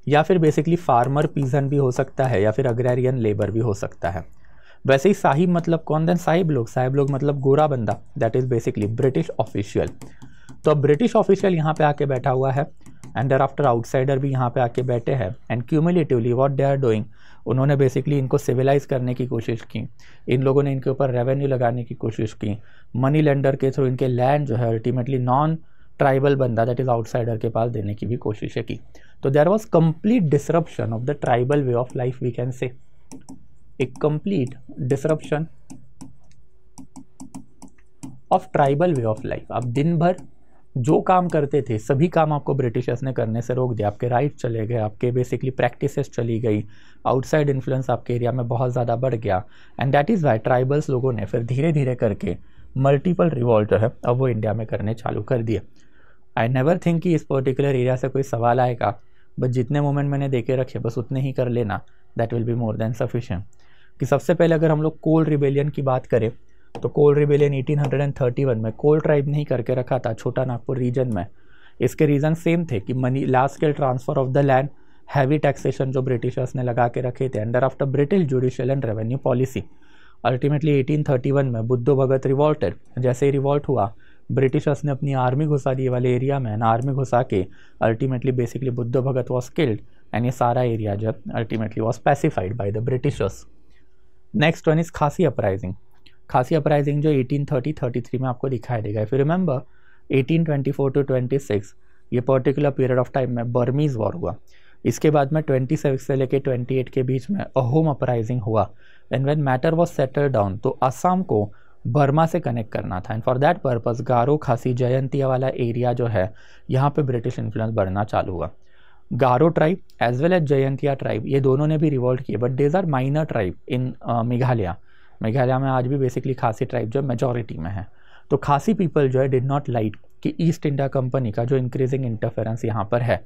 या फिर बेसिकली फार्मर पीजन भी हो सकता है या फिर अग्रेरियन लेबर भी हो सकता है वैसे ही साहिब मतलब कौन देन साहिब लोग साहिब लोग मतलब गोरा बंदा that is basically British official तो अब ब्रिटिश ऑफिशियल यहाँ पे आके बैठा हुआ है एंड देर आफ्टर आउटसाइडर भी यहाँ पे आके बैठे हैं and cumulatively what they are doing उन्होंने बेसिकली इनको सिविलाइज करने की कोशिश की इन लोगों ने इनके ऊपर रेवेन्यू लगाने की कोशिश की मनी लेंडर के थ्रू इनके लैंड जो है अल्टीमेटली नॉन ट्राइबल बंदा दैट इज़ आउटसाइडर के पास देने की भी कोशिशें की तो there was complete disruption of the tribal way of life we can say a complete disruption of tribal way of life आप दिन भर जो काम करते थे सभी काम आपको ब्रिटिशर्स ने करने से रोक दिया आपके राइट चले गए आपके बेसिकली प्रैक्टिसेस चली गई आउटसाइड इन्फ्लुएंस आपके एरिया में बहुत ज़्यादा बढ़ गया and that is why tribals लोगों ने फिर धीरे धीरे करके मल्टीपल रिवॉल्ट जो है अब वो इंडिया में करने चालू कर दिए आई नेवर थिंक कि इस पर्टिकुलर एरिया से कोई सवाल आएगा बट जितने मोमेंट मैंने देखे रखे बस उतने ही कर लेना that will be more than sufficient कि सबसे पहले अगर हम लोग कोल रिबेलियन की बात करें तो कोल रिबेलियन 1831 में कोल ट्राइब नहीं करके रखा था छोटा नागपुर रीजन में इसके रीज़न सेम थे कि money last scale transfer of the land heavy taxation जो ब्रिटिशर्स ने लगा के रखे थे under after British judicial and revenue policy ultimately 1831 में बुद्धो भगत रिवॉल्टेड जैसे ही रिवॉल्ट हुआ ब्रिटिशर्स ने अपनी आर्मी घुसा दी वाले एरिया में एंड आर्मी घुसा के ultimately basically Budhu Bhagat was killed and ये सारा एरिया जब ultimately was specified by the Britishers next one is Khasi uprising Khasi uprising जो 1830 33 में आपको दिखाई देगा फिर रिमेंबर 1824 टू 26 ये पर्टिकुलर पीरियड ऑफ टाइम में बर्मीज़ वॉर हुआ इसके बाद में 26 से लेके 28 के बीच में अहोम अपराइजिंग हुआ and when matter was settle down तो असम को बर्मा से कनेक्ट करना था and for that purpose Garo Khasi Jaintia वाला एरिया जो है यहाँ पे ब्रिटिश इन्फ्लुएंस बढ़ना चालू हुआ Garo tribe as well as Jaintia tribe ये दोनों ने भी रिवॉल्ट किए but these are minor tribe in Meghalaya Meghalaya में आज भी बेसिकली खासी ट्राइब जो मेजोरिटी में है तो खासी पीपल जो है डिड नॉट लाइक कि ईस्ट इंडिया कंपनी का जो इंक्रीजिंग इंटरफेरेंस यहाँ पर है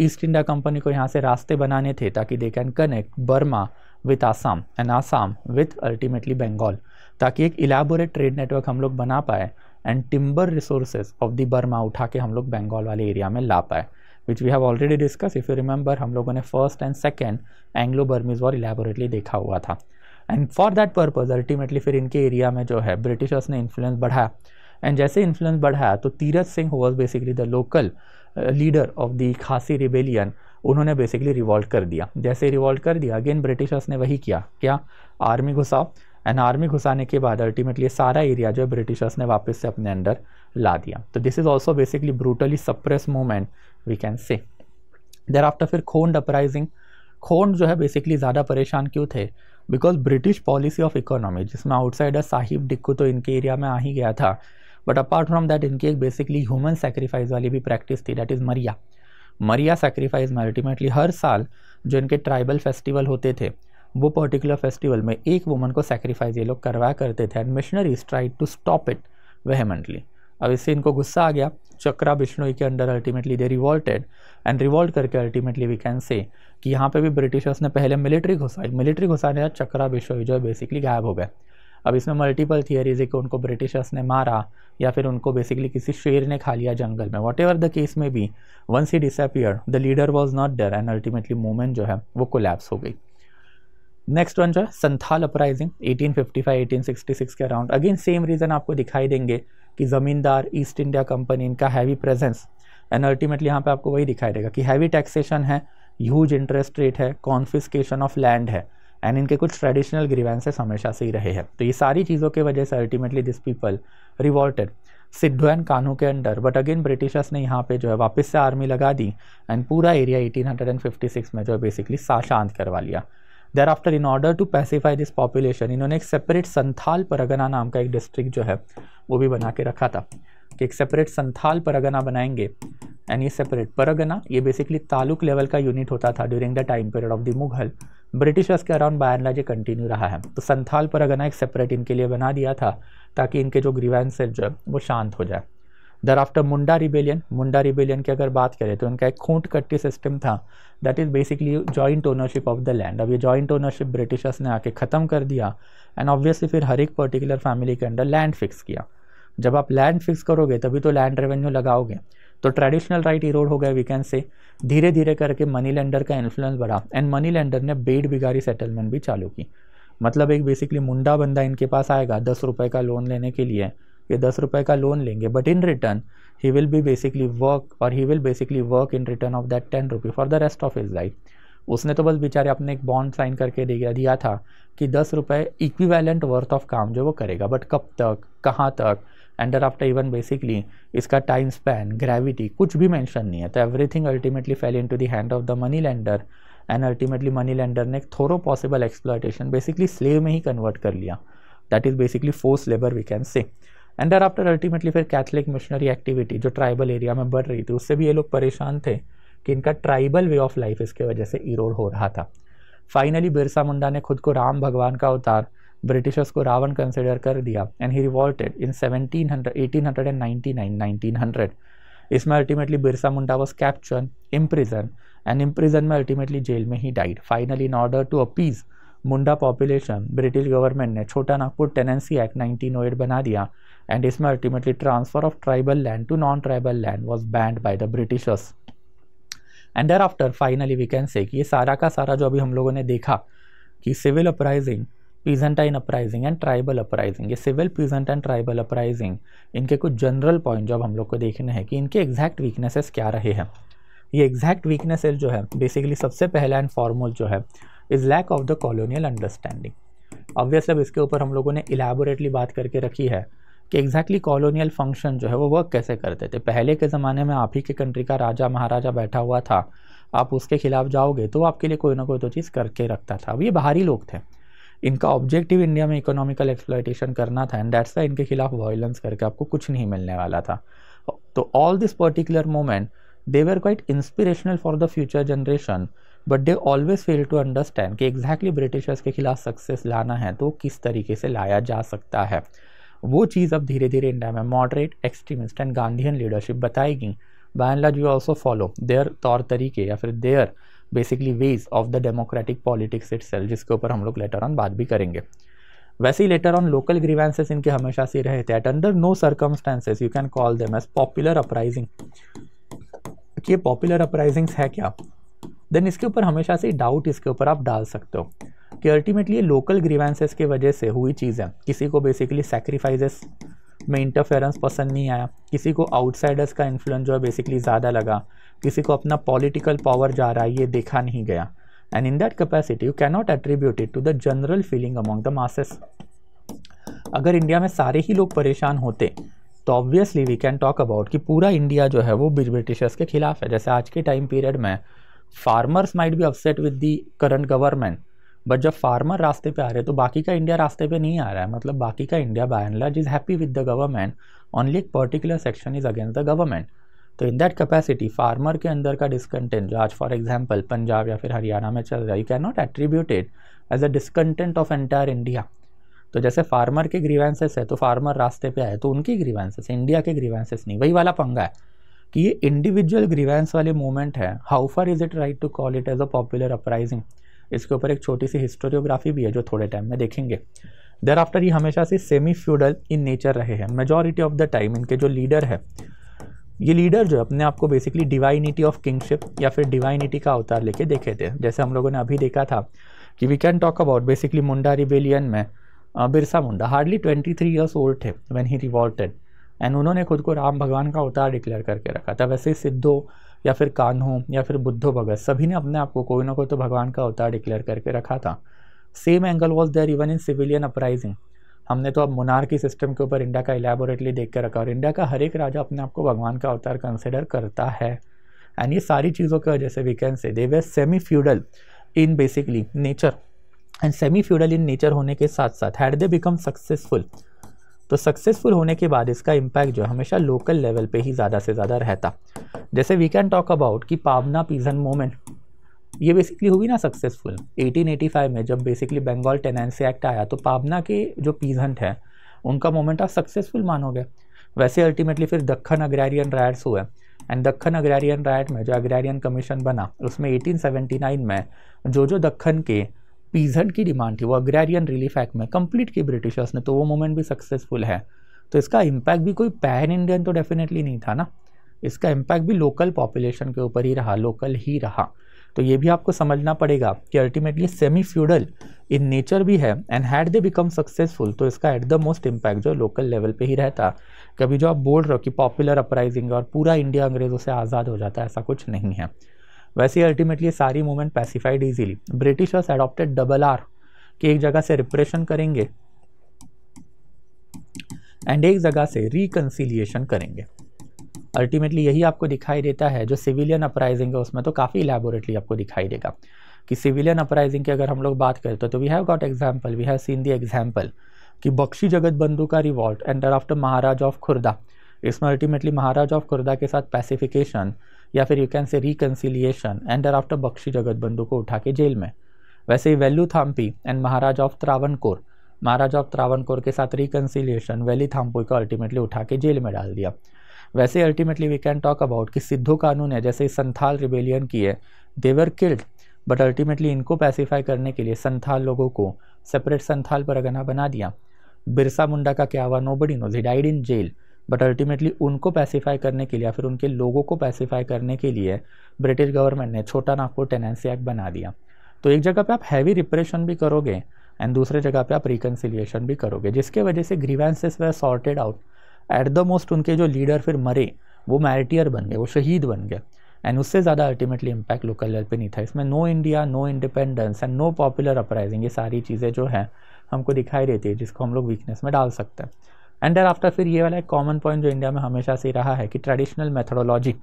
ईस्ट इंडिया कंपनी को यहाँ से रास्ते बनाने थे ताकि they can connect Burma with Assam and Assam with ultimately Bengal ताकि एक इलाबोरेट ट्रेड नेटवर्क हम लोग बना पाए and timber resources of the Burma उठा के हम लोग बंगाल वाले एरिया में ला पाए which we have already discuss if you remember हम लोगों ने first and second Anglo Burmese war elaborately देखा हुआ था and for that purpose ultimately फिर इनके एरिया में जो है ब्रिटिशर्स ने इन्फ्लुएंस बढ़ाया एंड जैसे इन्फ्लुएंस बढ़ाया तो Tirath Singh was basically the local leader of the Khasi rebellion उन्होंने बेसिकली रिवॉल्ट कर दिया जैसे रिवॉल्ट कर दिया अगेन ब्रिटिशर्स ने वही किया क्या आर्मी घुसाओ एंड आर्मी घुसाने के बाद अल्टीमेटली सारा एरिया जो है ब्रिटिशर्स ने वापस से अपने अंडर ला दिया तो this is also basically brutally suppress movement we can say thereafter फिर खोंड अपराइजिंग खोंड जो है बेसिकली ज़्यादा परेशान क्यों थे because British policy of economy जिसमें आउटसाइडर साहिब डिक्कू तो इनके एरिया में आ ही गया था बट अपार्ट फ्रॉम दैट इनकी एक बेसिकली ह्यूमन सेक्रीफाइस वाली भी प्रैक्टिस थी that is Meriah Meriah sacrifice में अल्टीमेटली हर साल जो इनके ट्राइबल फेस्टिवल होते थे वो पर्टिकुलर फेस्टिवल में एक वुमन को सेक्रीफाइस ये लोग करवाया करते थे and missionaries try to stop it vehemently अब इससे इनको गुस्सा आ गया चक्रा बिश्नोई के under ultimately they revolted and revolt करके अल्टीमेटली वी कैन से कि यहाँ पे भी ब्रिटिशर्स ने पहले मिलिट्री घुसाई मिलिट्री घुसाने बाद चक्रा बिश्नोई जो है बेसिकली गायब हो गए अब इसमें मल्टीपल थियरीज है कि उनको ब्रिटिशर्स ने मारा या फिर उनको बेसिकली किसी शेर ने खा लिया जंगल में वॉट एवर द केस में भी once he disappear the leader was not there and ultimately movement जो है वो कोलैप्स हो गई नेक्स्ट वन जो है संथाल अपराइजिंग 1855-1866 के अराउंड अगेन सेम रीज़न आपको दिखाई देंगे कि ज़मींदार ईस्ट इंडिया कंपनी इनका हैवी प्रेजेंस एंड अल्टीमेटली यहाँ पे आपको वही दिखाई देगा कि हैवी टैक्सेशन है ह्यूज इंटरेस्ट रेट है कॉन्फिस्केशन ऑफ लैंड है एंड इनके कुछ ट्रेडिशनल ग्रीवेंसेस हमेशा से ही रहे हैं तो ये सारी चीज़ों की वजह से ultimately this people revolted Sidhu and Kanu के अंडर बट अगेन ब्रिटिशर्स ने यहाँ पे जो है वापस से आर्मी लगा दी एंड पूरा एरिया 1856 में जो है बेसिकली शांत करवा लिया there after in order to pacify this population इन्होंने एक सेपरेट संथाल परगना नाम का एक डिस्ट्रिक्ट जो है वो भी बना के रखा था कि एक सेपरेट संथाल परगना बनाएंगे एंड ये सेपरेट परगना ये बेसिकली तालुक लेवल का यूनिट होता था during the time period of the Mughal Britishers के अराउंड बायरला ये कंटिन्यू रहा है तो संथाल परगना एक सेपरेट इनके लिए बना दिया था ताकि इनके जो ग्रीवेंसेज जो है वो शांत हो जाए there after Munda rebellion Munda rebellion की अगर बात करें तो उनका एक खूंट कट्टी सिस्टम था that is basically joint ownership of the land अब ये जॉइंट ओनरशिप ब्रिटिशर्स ने आके ख़त्म कर दिया एंड ऑब्वियसली फिर हर एक पर्टिकुलर फैमिली के अंडर लैंड फिक्स किया जब आप लैंड फिक्स करोगे तभी तो लैंड रेवेन्यू लगाओगे तो ट्रेडिशनल राइट इरोड हो गया वीकेंड से धीरे धीरे करके मनी लैंडर का इन्फ्लुएंस बढ़ा एंड मनी लैंडर ने बेड बिगारी सेटलमेंट भी चालू की मतलब एक बेसिकली मुंडा बंदा इनके पास आएगा दस रुपये का लोन लेने के लिए ये दस रुपये का लोन लेंगे but in return he will be basically work और he will basically work in return of that ten rupee for the rest of his life उसने तो बस बेचारे अपने एक बॉन्ड साइन करके दे गया दिया था कि दस रुपये इक्विवेलेंट वर्थ ऑफ काम जो वो करेगा बट कब तक कहाँ तक and there after even basically इसका टाइम स्पैन ग्रेविटी कुछ भी मैंशन नहीं है तो everything ultimately fell in to देंड hand of the money lender and ultimately money lender ने एक thorough possible exploitation basically slave में ही कन्वर्ट कर लिया that is basically forced labour we can say and डर आफ्टर अल्टीमेटली फिर Catholic missionary activity जो ट्राइबल एरिया में बढ़ रही थी उससे भी ये लोग परेशान थे कि इनका ट्राइबल वे ऑफ लाइफ इसके वजह से इरोड हो रहा था फाइनली बिरसा मुंडा ने खुद को राम भगवान का अवतार ब्रिटिशर्स को रावण कंसिडर कर दिया and he revolted in seventeen hundred eighteen hundred and ninety nine nineteen hundred इसमें ultimately Birsa Munda was capture imprison and imprison में अल्टीमेटली जेल में ही died finally in order to appease Munda population British government ने Chota Nagpur tenancy act nineteen eight बना दिया and इसमें ultimately transfer of tribal land to non-tribal land was banned by the Britishers. And there after finally we can say ये सारा का सारा जो अभी हम लोगों ने देखा कि civil uprising peasant uprising and tribal uprising ये civil peasant and tribal uprising इनके कुछ जनरल पॉइंट जो हम लोग को देखने हैं कि इनके एग्जैक्ट वीकनेसेस क्या रहे हैं ये एग्जैक्ट वीकनेसेस जो है बेसिकली सबसे पहला एंड फॉर्मल जो है is lack of the colonial understanding obviously अब इसके ऊपर हम लोगों ने इलेबोरेटली बात करके रखी है कि एग्जैक्टली कॉलोनियल फंक्शन जो है वो वर्क कैसे करते थे पहले के ज़माने में आप ही के कंट्री का राजा महाराजा बैठा हुआ था आप उसके खिलाफ जाओगे तो आपके लिए कोई ना कोई तो चीज़ करके रखता था अब ये बाहरी लोग थे इनका ऑब्जेक्टिव इंडिया में इकोनॉमिकल एक्सप्लाइटेशन करना था एंड दैट्स इनके खिलाफ वायलेंस करके आपको कुछ नहीं मिलने वाला था तो all this particular moment they were quite inspirational for the future generation but they always fail to understand कि एग्जैक्टली exactly ब्रिटिशर्स के खिलाफ सक्सेस लाना है तो किस तरीके से लाया जा सकता है वो चीज़ अब धीरे धीरे इंडिया में moderate extremist and Gandhian leadership बताएगी by and you also follow their तौर तरीके या फिर their basically ways of the democratic politics it जिसके ऊपर हम लोग लेटर ऑन बात भी करेंगे वैसे ही लेटर ऑन लोकल ग्रीवेंसेस इनके हमेशा से रहे थे at under no circumstances you can call them as popular uprising ये पॉपुलर अपराइजिंग्स है क्या देन इसके ऊपर हमेशा से डाउट इसके ऊपर आप डाल सकते हो कि अल्टीमेटली ये लोकल ग्रीवेंसेस की वजह से हुई चीज़ है किसी को बेसिकली सेक्रीफाइजेस में इंटरफेरेंस पसंद नहीं आया किसी को आउटसाइडर्स का इन्फ्लुएंस जो है बेसिकली ज़्यादा लगा किसी को अपना पॉलिटिकल पावर जा रहा है ये देखा नहीं गया and in that capacity you cannot attribute it to the general feeling among the masses अगर इंडिया में सारे ही लोग परेशान होते तो obviously we can talk about कि पूरा इंडिया जो है वो ब्रिटिशर्स के खिलाफ है जैसे आज के टाइम पीरियड में फार्मर्स माइट भी upset with the current government but जब फार्मर रास्ते पे आ रहे हैं तो बाकी का इंडिया रास्ते पे नहीं आ रहा है मतलब बाकी का India by and large is happy with the government only एक particular section is against the government तो इन दैट कैपेसिटी फार्मर के अंदर का डिसकंटेंट जो आज फॉर एग्जाम्पल पंजाब या फिर हरियाणा में चल रहा है you can not attributed as a discontent of entire India तो जैसे फार्मर के ग्रीवेंसेस है तो फार्मर रास्ते पे आए तो उनकी ग्रीवेंसेस इंडिया के ग्रीवेंसेस नहीं वही वाला पंगा है कि ये इंडिविजुअल ग्रीवेंस वाले मूवमेंट है how far is it right to call it as a popular uprising इसके ऊपर एक छोटी सी हिस्टोरियोग्राफी भी है जो थोड़े टाइम में देखेंगे देर आफ्टर ये हमेशा से सेमी फ्यूडल इन नेचर रहे हैं मेजोरिटी ऑफ द टाइम इनके जो लीडर है ये लीडर जो है अपने आप को बेसिकली डिवाइनिटी ऑफ किंगशिप या फिर डिवाइनिटी का अवतार लेके देखे थे जैसे हम लोगों ने अभी देखा था कि we can talk about basically Munda rebellion में Birsa Munda hardly twenty three years old थे वैन ही रिवॉल्टेड एंड उन्होंने खुद को राम भगवान का अवतार डिक्लेयर करके रखा था वैसे सिद्धो या फिर कान्हू या फिर बुद्धो भगत सभी ने अपने आप को कोई ना कोई तो भगवान का अवतार डिक्लेयर करके रखा था same angle was there even in civilian uprising हमने तो अब मोनार्की सिस्टम के ऊपर इंडिया का इलेबोरेटली देख कर रखा और इंडिया का हर एक राजा अपने आप को भगवान का अवतार कंसिडर करता है एंड ये सारी चीज़ों की वजह से we can say they were semi feudal in basically nature and semi feudal in nature होने के साथ साथ हैड दे बिकम सक्सेसफुल तो सक्सेसफुल होने के बाद इसका इम्पैक्ट जो है हमेशा लोकल लेवल पे ही ज़्यादा से ज़्यादा रहता जैसे वी कैन टॉक अबाउट कि पावना पीजन मोमेंट ये बेसिकली हुई ना सक्सेसफुल 1885 में जब बेसिकली बंगाल टेनेंसी एक्ट आया तो पावना के जो पीजेंट हैं उनका मोमेंट आप सक्सेसफुल मानोगे वैसे अल्टीमेटली फिर दखन अग्रेरियन रायट्स हुए एंड दखन अग्रेरियन रायट में जो अग्रेरियन कमीशन बना उसमें 1879 में जो जो दखन के पीजेंट की डिमांड थी वो अग्रेरियन रिलीफ एक्ट में कंप्लीट की ब्रिटिशर्स ने तो वो मोमेंट भी सक्सेसफुल है तो इसका इम्पैक्ट भी कोई पैन इंडियन तो डेफिनेटली नहीं था ना इसका इम्पैक्ट भी लोकल पॉपुलेशन के ऊपर ही रहा लोकल ही रहा तो ये भी आपको समझना पड़ेगा कि ultimately semi feudal in nature भी है and had they become successful तो इसका एट द मोस्ट इम्पैक्ट जो लोकल लेवल पे ही रहता कभी जो आप बोल रहे हो कि पॉपुलर अपराइजिंग और पूरा इंडिया अंग्रेज़ों से आज़ाद हो जाता है ऐसा कुछ नहीं है वैसे ही अल्टीमेटली सारी movement pacified easily Britishers adopted double R कि एक जगह से रिप्रेशन करेंगे एंड एक जगह से रिकन्सिलिएशन करेंगे अल्टीमेटली यही आपको दिखाई देता है जो सिविलियन अपराइजिंग है उसमें तो काफ़ी इलेबोरेटली आपको दिखाई देगा कि सिविलियन अपराइजिंग की अगर हम लोग बात करें तो we have got example we have seen the example कि बख्शी जगत बंधु का revolt and after Maharaj of Khurda इसमें अल्टीमेटली महाराज ऑफ खुर्दा के साथ पैसिफिकेशन या फिर you can say reconciliation and डर आफ्टर बख्शी जगत बंधु को उठा के जेल में वैसे ही Velu Thampi and Maharaj of Travancore Maharaj of Travancore के साथ रिकन्सिलिएशन वैली थाम्पी को अल्टीमेटली उठा के जेल में डाल दिया वैसे ultimately we can talk about कि सिद्धू कानून है जैसे संथाल रिबेलियन की है देवर किल्ड बट अल्टीमेटली इनको पैसिफाई करने के लिए संथाल लोगों को सेपरेट संथाल परगना बना दिया बिरसा मुंडा का क्या हुआ nobody knows he died in jail but ultimately उनको पैसिफाई करने के लिए या फिर उनके लोगों को पैसिफाई करने के लिए ब्रिटिश गवर्नमेंट ने छोटा नागपुर टेनेंसी एक्ट बना दिया तो एक जगह पे आप हैवी रिप्रेशन भी करोगे एंड दूसरे जगह पे आप रिकन्सिलियेशन भी करोगे जिसके वजह से grievances were sorted out at the most उनके जो लीडर फिर मरे वो मैरिटियर बन गए वो शहीद बन गए एंड उससे ज़्यादा अल्टीमेटली इम्पैक्ट लोकल लेवल पर नहीं था इसमें no India no independence and no popular uprising ये सारी चीज़ें जो हैं हमको दिखाई देती है जिसको हम लोग वीकनेस में डाल सकते हैं एंड देर आफ्टर फिर ये वाला एक कॉमन पॉइंट जो इंडिया में हमेशा से रहा है कि ट्रेडिशनल मैथडोलॉजी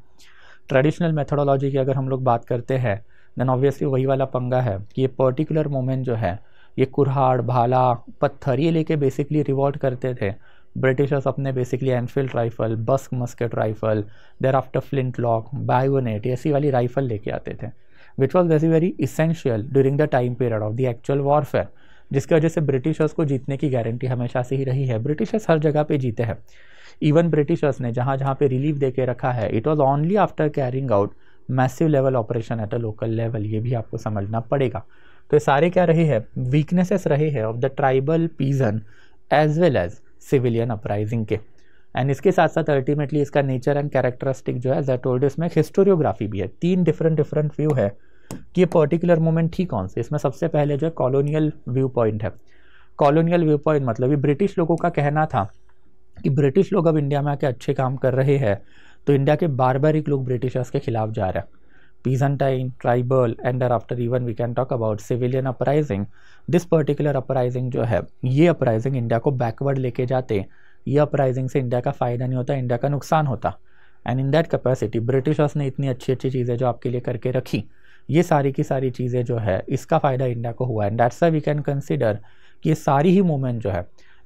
ट्रेडिशनल मैथडोलॉजी की अगर हम लोग बात करते हैं देन ऑब्वियसली वही वाला पंगा है कि ये पर्टिकुलर मोमेंट जो है ये कुरहाड़ भाला पत्थर ये लेके बेसिकली रिवॉल्ट करते थे ब्रिटिशर्स अपने बेसिकली एनफील्ड राइफल बस्क musket rifle there after flintlock bayonet ऐसी वाली राइफल लेके आते थे which was very very essential during the time period of the actual warfare जिसकी वजह से ब्रिटिशर्स को जीतने की गारंटी हमेशा से ही रही है ब्रिटिशर्स हर जगह पे जीते हैं इवन ब्रिटिशर्स ने जहाँ जहाँ पे रिलीफ दे के रखा है it was only after carrying out massive level operation at a local level ये भी आपको समझना पड़ेगा तो ये सारे क्या रहे हैं वीकनेसेस रहे हैं of the tribal peasant as well as civilian uprising के एंड इसके साथ साथ अल्टीमेटली इसका नेचर एंड कैरेक्टरिस्टिक जो है एज आई टोल्ड इसमें हिस्टोरियोग्राफी भी है तीन डिफरेंट डिफरेंट व्यू है कि ये पर्टिकुलर मोमेंट थी कौन सी इसमें सबसे पहले जो है कॉलोनियल व्यू पॉइंट है कॉलोनियल व्यू पॉइंट मतलब ये ब्रिटिश लोगों का कहना था कि ब्रिटिश लोग अब इंडिया में आके अच्छे काम कर रहे हैं तो इंडिया के बार बार एक लोग ब्रिटिशर्स के खिलाफ जा रहे हैं Byzantine, tribal and after even we can talk about civilian uprising this particular uprising जो है ये अपराइजिंग इंडिया को बैकवर्ड लेके जाते ये अपराइजिंग से इंडिया का फ़ायदा नहीं होता इंडिया का नुकसान होता and in that capacity Britishers ने इतनी अच्छी अच्छी चीज़ें जो आपके लिए करके रखी ये सारी की सारी चीज़ें जो है इसका फ़ायदा इंडिया को हुआ and that's we can consider कि ये सारी ही मूवमेंट जो है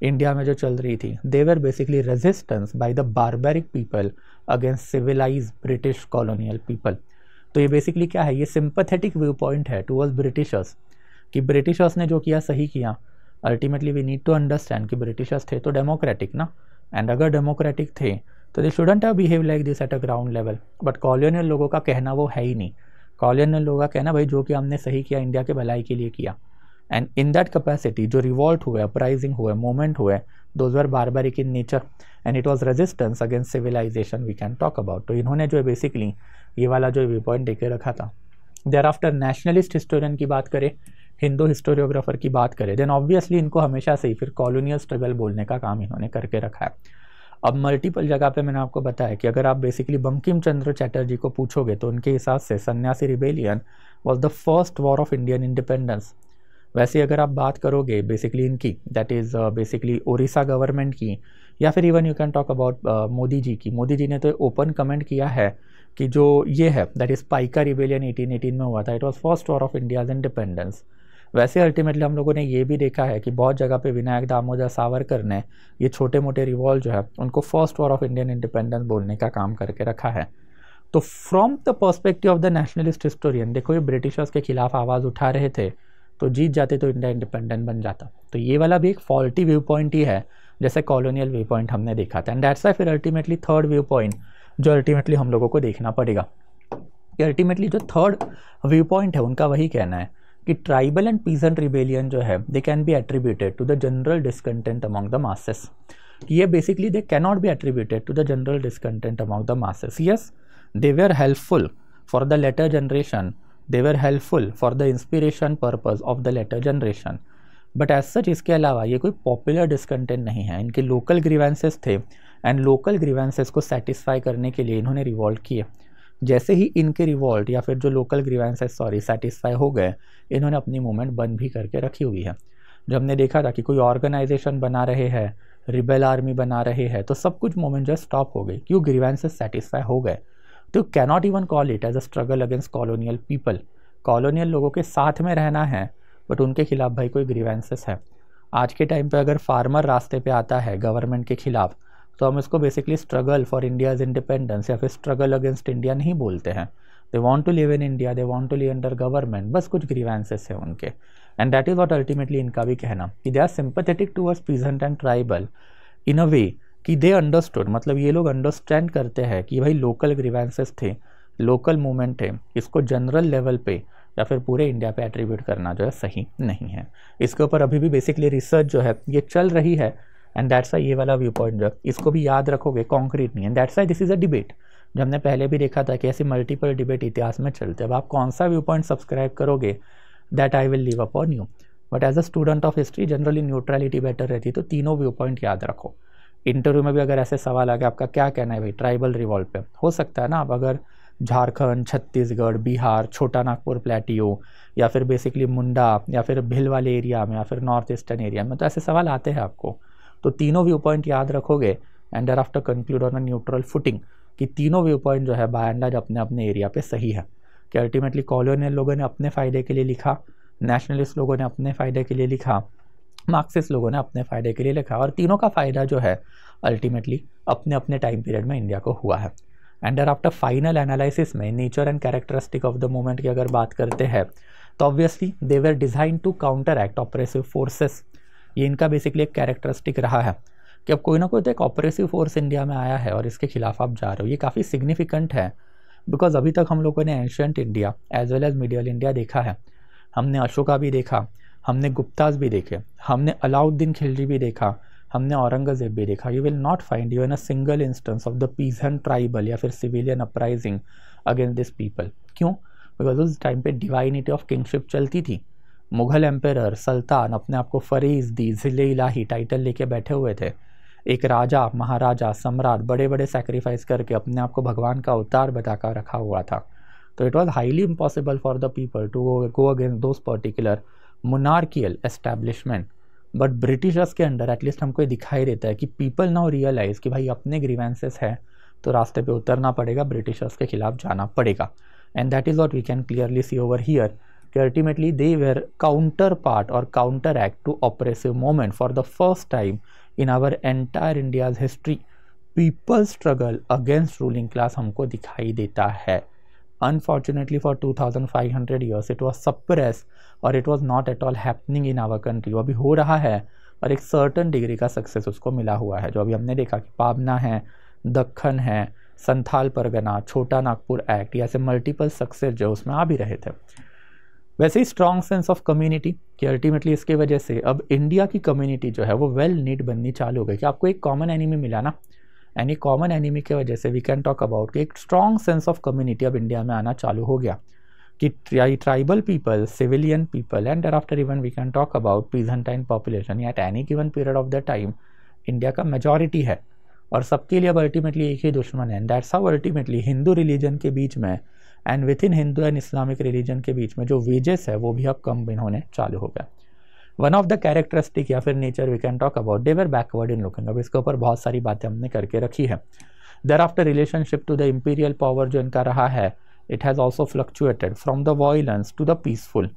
इंडिया में जो चल रही थी they were basically resistance by the barbaric people against civilized British colonial people तो ये बेसिकली क्या है ये सिंपथेटिक व्यू पॉइंट है टूवर्ड्स ब्रिटिशर्स कि ब्रिटिशर्स ने जो किया सही किया ultimately we need to understand कि ब्रिटिशर्स थे तो डेमोक्रेटिक ना एंड अगर डेमोक्रेटिक थे तो they shouldn't have behave like this at a ground level but colonial लोगों का कहना वो है ही नहीं कॉलोनियल लोगों का कहना भाई जो कि हमने सही किया इंडिया के भलाई के लिए किया एंड इन दैट कैपेसिटी जो रिवॉल्ट हुए अपराइजिंग हुए मोमेंट हुए those bar barbaric in nature and it was resistance against civilization we can talk about तो इन्होंने जो है बेसिकली ये वाला जो व्यू पॉइंट दे के रखा था देर आफ्टर नेशनलिस्ट हिस्टोरियन की बात करें हिंदू हिस्टोरियोग्राफर की बात करें देन ऑब्वियसली इनको हमेशा से ही फिर कॉलोनियल स्ट्रगल बोलने का काम इन्होंने करके रखा है अब मल्टीपल जगह पे मैंने आपको बताया कि अगर आप बेसिकली बंकिम चंद्र चैटर्जी को पूछोगे तो उनके हिसाब से Sanyasi rebellion was the first war of Indian independence वैसे अगर आप बात करोगे बेसिकली इनकी that is basically Orissa government की या फिर even you can talk about Modi ji की मोदी जी ने तो ओपन कमेंट किया है कि जो ये है दैट इज़ पाइका रिबेलियन 1818 में हुआ था it was first war of India's independence वैसे अल्टीमेटली हम लोगों ने ये भी देखा है कि बहुत जगह पे विनायक दामोदर सावरकर ने ये छोटे मोटे रिवॉल्व जो है उनको first war of Indian independence बोलने का काम करके रखा है तो from the perspective of the nationalist historian देखो ये ब्रिटिशर्स के खिलाफ आवाज़ उठा रहे थे तो जीत जाते तो इंडिया इंडिपेंडेंट बन जाता तो ये वाला भी एक फॉल्टी व्यू पॉइंट ही है जैसे कॉलोनियल व्यू पॉइंट हमने देखा था एंड दैट्स फिर अल्टीमेटली थर्ड व्यू पॉइंट जो अल्टीमेटली हम लोगों को देखना पड़ेगा कि अल्टीमेटली जो थर्ड व्यू पॉइंट है उनका वही कहना है कि ट्राइबल एंड पीजेंट रिबेलियन जो है they can be attributed to the general discontent among the masses ये basically they cannot be attributed to the general discontent among the masses yes they are helpful for the later generation they were helpful for the inspiration purpose of the later generation but as such इसके अलावा ये कोई popular discontent नहीं है इनके local grievances थे and local grievances को satisfy करने के लिए इन्होंने रिवॉल्व किए जैसे ही इनके रिवॉल्ट या फिर जो लोकल ग्रीवेंस है सॉरी सेटिस्फाई हो गए इन्होंने अपनी मूवमेंट बंद भी करके रखी हुई है जो हमने देखा था कि कोई ऑर्गेनाइजेशन बना रहे हैं रिबेल आर्मी बना रहे हैं तो सब कुछ मूवमेंट जो स्टॉप हो गई क्यों ग्रीवेंसेज सेटिस्फाई हो गए तो cannot even call it as a struggle against colonial people colonial लोगों के साथ में रहना है बट उनके खिलाफ भाई कोई ग्रीवेंसेस है आज के टाइम पे अगर फार्मर रास्ते पे आता है गवर्नमेंट के खिलाफ तो हम इसको basically struggle for India's independence या फिर स्ट्रगल अगेंस्ट इंडिया नहीं बोलते हैं they want to live in India they want to live under government बस कुछ ग्रीवेंसेस हैं उनके and that is what ultimately इनका भी कहना कि they are sympathetic ours peasant and tribal in a way कि दे अंडरस्टूड मतलब ये लोग अंडरस्टैंड करते हैं कि भाई लोकल ग्रीवेंसेस थे लोकल मूवमेंट है इसको जनरल लेवल पे या फिर पूरे इंडिया पे एट्रीब्यूट करना जो है सही नहीं है इसके ऊपर अभी भी बेसिकली रिसर्च जो है ये चल रही है एंड दैट्स आई ये वाला व्यू पॉइंट जो इसको भी याद रखोगे कॉन्क्रीट नहीं है that's I this is a debate जो हमने पहले भी देखा था कि ऐसे मल्टीपल डिबेट इतिहास में चलते अब आप कौन सा व्यू पॉइंट सब्सक्राइब करोगे that I will leave up on you but as a student of history generally neutrality better रहती तो तीनों व्यू पॉइंट याद रखो इंटरव्यू में भी अगर ऐसे सवाल आ गए आपका क्या कहना है भाई ट्राइबल रिवॉल्व पे हो सकता है ना आप अगर झारखंड छत्तीसगढ़ बिहार छोटा नागपुर प्लेटियो या फिर बेसिकली मुंडा या फिर भिल वाले एरिया में या फिर नॉर्थ ईस्टर्न एरिया में तो ऐसे सवाल आते हैं आपको तो तीनों व्यू पॉइंट याद रखोगे and there thereafter conclude on a neutral footing कि तीनों व्यू पॉइंट जो है बाय एंड अपने अपने एरिया पे सही है कि अल्टीमेटली कॉलोनियल लोगों ने अपने फ़ायदे के लिए लिखा नेशनलिस्ट लोगों ने अपने फ़ायदे के लिए लिखा मार्क्सिस्ट लोगों ने अपने फ़ायदे के लिए लिखा और तीनों का फ़ायदा जो है अल्टीमेटली अपने अपने टाइम पीरियड में इंडिया को हुआ है and there thereafter final analysis में nature and characteristic of the moment की अगर बात करते हैं तो obviously they were design to counteract oppressive forces ये इनका बेसिकली एक कैरेक्टरिस्टिक रहा है कि अब कोई ना कोई तो एक ऑपरेसिव फोर्स इंडिया में आया है और इसके खिलाफ आप जा रहे हो ये काफ़ी सिग्निफिकेंट है बिकॉज अभी तक हम लोगों ने ancient India as well as medieval India देखा है हमने अशोका भी देखा हमने गुप्ताज भी देखे हमने अलाउद्दीन खिलजी भी देखा हमने औरंगज़ेब भी देखा you will not find you in a single instance of the peasant tribal या फिर civilian uprising against this people क्यों बिकॉज उस टाइम पे डिवाइनिटी ऑफ किंगशिप चलती थी मुग़ल एम्पेरर सुल्तान अपने आप को फरीज दी ज़िले इलाही टाइटल लेके बैठे हुए थे एक राजा महाराजा सम्राट बड़े बड़े सेक्रीफाइस करके अपने आप को भगवान का अवतार बताकर रखा हुआ था तो it was highly impossible for the people to go against those particular monarchial establishment but Britishers के अंडर एटलीस्ट हमको ये दिखाई देता है कि पीपल नाउ रियलाइज़ कि भाई अपने ग्रीवेंसेस हैं तो रास्ते पे उतरना पड़ेगा ब्रिटिशर्स के खिलाफ जाना पड़ेगा and that is what we can clearly see over here कि ultimately they were counterpart और counteract to oppressive moment for the first time in our entire India's history people struggle against ruling class हमको दिखाई देता है unfortunately for 2500 years it was suppress और it was not at all happening in our country वो अभी हो रहा है और एक सर्टन डिग्री का सक्सेस उसको मिला हुआ है जो अभी हमने देखा कि पावना है दखन है संथाल परगना छोटा नागपुर एक्ट या ऐसे मल्टीपल सक्सेस जो उसमें आ भी रहे थे वैसे ही स्ट्रॉन्ग सेंस ऑफ कम्युनिटी कि अल्टीमेटली इसके वजह से अब इंडिया की कम्युनिटी जो है वो वेल नीड बननी चालू हो गई कि आपको एक कॉमन एनिमी मिला ना एनी कॉमन एनिमी की वजह से वी कैन टॉक अबाउट कि एक स्ट्रॉन्ग सेंस ऑफ कम्युनिटी अब इंडिया में आना चालू हो गया कि tribal people civilian people and डर thereafter even we can talk about पीजेंटाइन population at any given period of the time India का मेजोरिटी है और सबके लिए अब अल्टीमेटली एक ही दुश्मन है and that's how ultimately Hindu religion के बीच में and within Hindu and Islamic religion के बीच में जो वेजेस है वो भी अब कम होने चालू हो गया वन ऑफ द कैरेक्टरिस्टिक या फिर nature we can talk about they were backward in looking अब इसके ऊपर बहुत सारी बातें हमने करके रखी है thereafter relationship to the imperial power जो इनका रहा है it has also fluctuated from the violence to the peaceful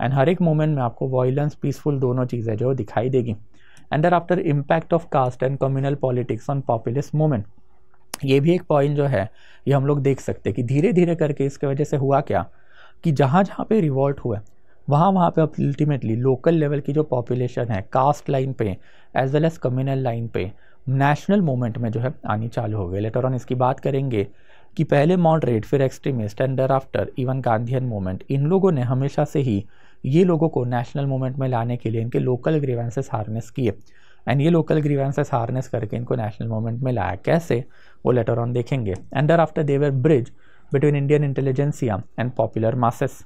and हर एक मोमेंट में आपको वॉयलेंस पीसफुल दोनों चीज़ें जो दिखाई देगी and there thereafter impact of caste and communal politics on populist movement ये भी एक पॉइंट जो है ये हम लोग देख सकते हैं कि धीरे धीरे करके इसके वजह से हुआ क्या कि जहाँ जहाँ पे रिवॉल्ट हुआ वहाँ वहाँ पे अल्टीमेटली लोकल लेवल की जो पॉपुलेशन है कास्ट लाइन पे as well as communal line पे नेशनल मोमेंट में जो है आनी चालू हो गई लेटर ऑन इसकी बात करेंगे कि पहले मॉडरेट फिर एक्सट्रीमिस्ट एंड डर आफ्टर इवन गांधीन मोमेंट इन लोगों ने हमेशा से ही ये लोगों को नेशनल मोमेंट में लाने के लिए इनके लोकल ग्रीवेंसेस हारनेस किए एंड ये लोकल ग्रीवेंसेस हारनेस करके इनको नेशनल मोमेंट में लाया कैसे वो लेटर ऑन देखेंगे and there thereafter they were bridge between Indian intelligentsia and popular masses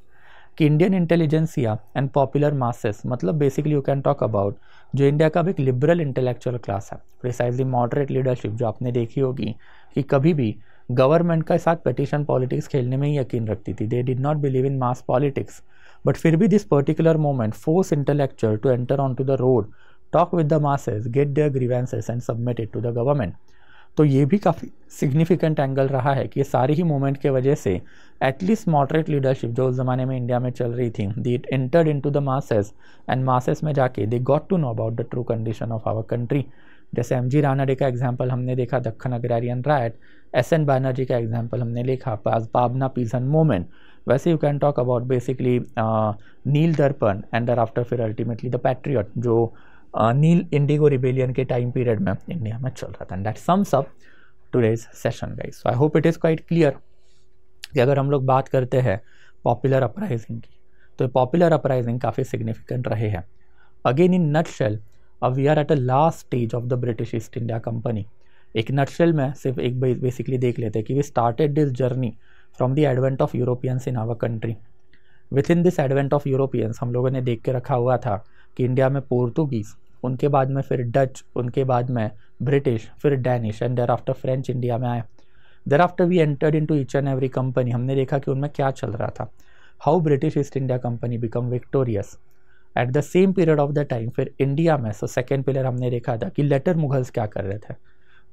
कि Indian intelligentsia and popular masses मतलब basically you can talk about जो इंडिया का भी एक लिबरल इंटेलेक्चुअल क्लास है प्रिसाइजली मॉडरेट लीडरशिप जो आपने देखी होगी कि कभी भी गवर्नमेंट का साथ पटिशन पॉलिटिक्स खेलने में ही यकीन रखती थी they did not believe in mass politics but फिर भी this particular moment force intellectual to enter on to the road talk with the masses get their grievances and submit it to the government तो ये भी काफ़ी significant angle रहा है कि सारी ही मोमेंट के वजह से एटलीस्ट मॉडरेट लीडरशिप जो उस ज़माने में इंडिया में चल रही थी the it entered in to the masses and masses में जाके they got to know about the true condition of our country जैसे एम जी रानाडे का एग्जाम्पल हमने देखा दक्षिण agrarian riot S N Banerjee का एग्जाम्पल हमने देखा पास बाबना पीजन मोमेंट वैसे you can talk about basically Nil Darpan and there thereafter फिर अल्टीमेटली द पैट्रियट जो नील इंडिगो रिबेलियन के टाइम पीरियड में इंडिया में चल रहा था and that sums up today's session guys so I hope it is quite clear कि अगर हम लोग बात करते हैं पॉपुलर अपराइजिंग की तो पॉपुलर अपराइजिंग काफ़ी सिग्निफिकेंट रहे हैं अगेन इन नट शेल अब we are at a last stage of the British East India Company एक नट शेल में सिर्फ एक बेसिकली देख लेते हैं कि we started this journey from the advent of Europeans in our country within this advent of Europeans हम लोगों ने देख के रखा हुआ था कि इंडिया में पोर्तुगीज़ उनके बाद में फिर डच उनके बाद में ब्रिटिश फिर Danish and there thereafter French India में आए thereafter we entered into each and every company हमने देखा कि उनमें क्या चल रहा था how British East India Company become victorious at the same period of the time फिर इंडिया में सो सेकेंड पिलर हमने देखा था कि लेटर मुगल्स क्या कर रहे थे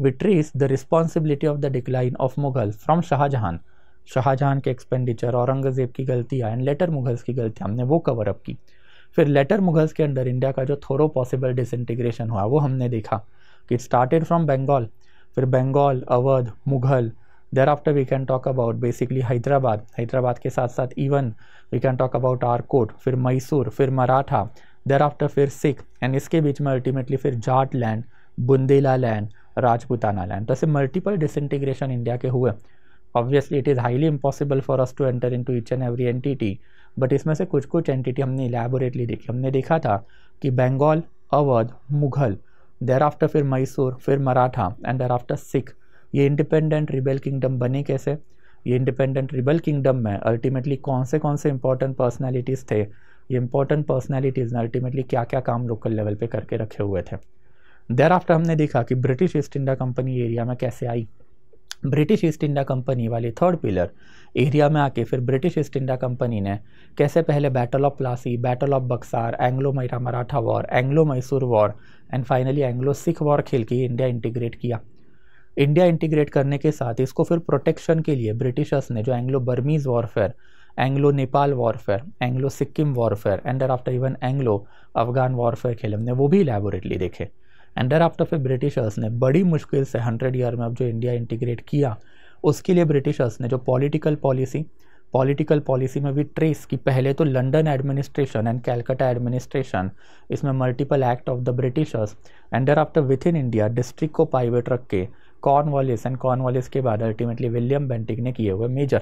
we trace the responsibility of the decline of Mughal from Shahjahan Shahjahan के एक्सपेंडिचर औरंगज़ेब की गलतियाँ एंड लेटर मुगल्स की गलतियाँ हमने वो कवर अप की फिर लेटर मुगल्स के अंडर इंडिया का जो थोड़ो पॉसिबल डिसइंटीग्रेशन हुआ वो हमने देखा कि इट स्टार्टेड फ्रॉम बंगाल फिर Bengal Awadh Mughal thereafter we can talk about basically Hyderabad Hyderabad के साथ साथ even we can talk about Arcot फिर मैसूर फिर मराठा देर आफ्टर फिर सिख एंड इसके बीच में अल्टीमेटली फिर Jat land Bundela land Rajputana land तो ऐसे मल्टीपल डिसइंटीग्रेशन इंडिया के हुए obviously it is highly impossible for us to enter into each and every entity but इसमें से कुछ कुछ एंटिटी हमने इलेबोरेटली देखी हमने देखा था कि बंगाल अवध मुगल देर आफ्टर फिर मैसूर फिर Maratha and there thereafter Sikh ये इंडिपेंडेंट रिबेल किंगडम बने कैसे ये इंडिपेंडेंट रिबल किंगडम में अल्टीमेटली कौन से कौन से इंपॉर्टेंट पर्सनैलिटीज़ थे ये इंपॉर्टेंट पर्सनैलिटीज़ ने अल्टीमेटली क्या क्या काम लोकल लेवल पे करके रखे हुए थे देर आफ्टर हमने देखा कि British East India Company area में कैसे आई ब्रिटिश ईस्ट इंडिया कंपनी वाली थर्ड पिलर एरिया में आके फिर ब्रिटिश ईस्ट इंडिया कंपनी ने कैसे पहले battle of Plassey battle of Buxar Anglo मैरा Maratha war Anglo Mysore war and finally Anglo Sikh war खेल के इंडिया इंटीग्रेट किया इंडिया इंटीग्रेट करने के साथ इसको फिर प्रोटेक्शन के लिए ब्रिटिशर्स ने जो Anglo Burmese warfare Anglo Nepal warfare Anglo Sikkim warfare and after even Anglo Afghan warfare खेले हमने वो भी इलेबोरेटली देखे एंड आफ्टर फिर ब्रिटिशर्स ने बड़ी मुश्किल से हंड्रेड ईयर में अब जो इंडिया इंटीग्रेट किया उसके लिए ब्रिटिशर्स ने जो पॉलिटिकल पॉलिसी पॉलिटिकल पॉलिसी में भी ट्रेस कि पहले तो London administration and Calcutta administration इसमें multiple act of the Britishers and after within India district को प्राइवेट रख के Cornwallis and Cornwallis के बाद अल्टीमेटली विलियम बेंटिक ने किए हुए major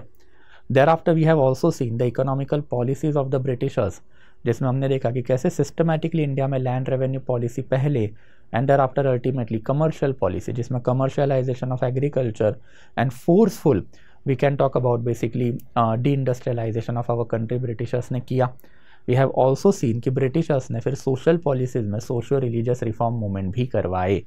thereafter we have also seen the economical policies of the Britishers जिसमें हमने देखा कि कैसे सिस्टमेटिकली इंडिया में लैंड रेवेन्यू पॉलिसी पहले thereafter ultimately commercial policy जिसमें commercialisation of agriculture and forceful we can talk about basically deindustrialization of our country Britishers ने किया वी हैव ऑल्सो सीन कि ब्रिटिशर्स ने फिर social policies में socio religious reform movement भी करवाए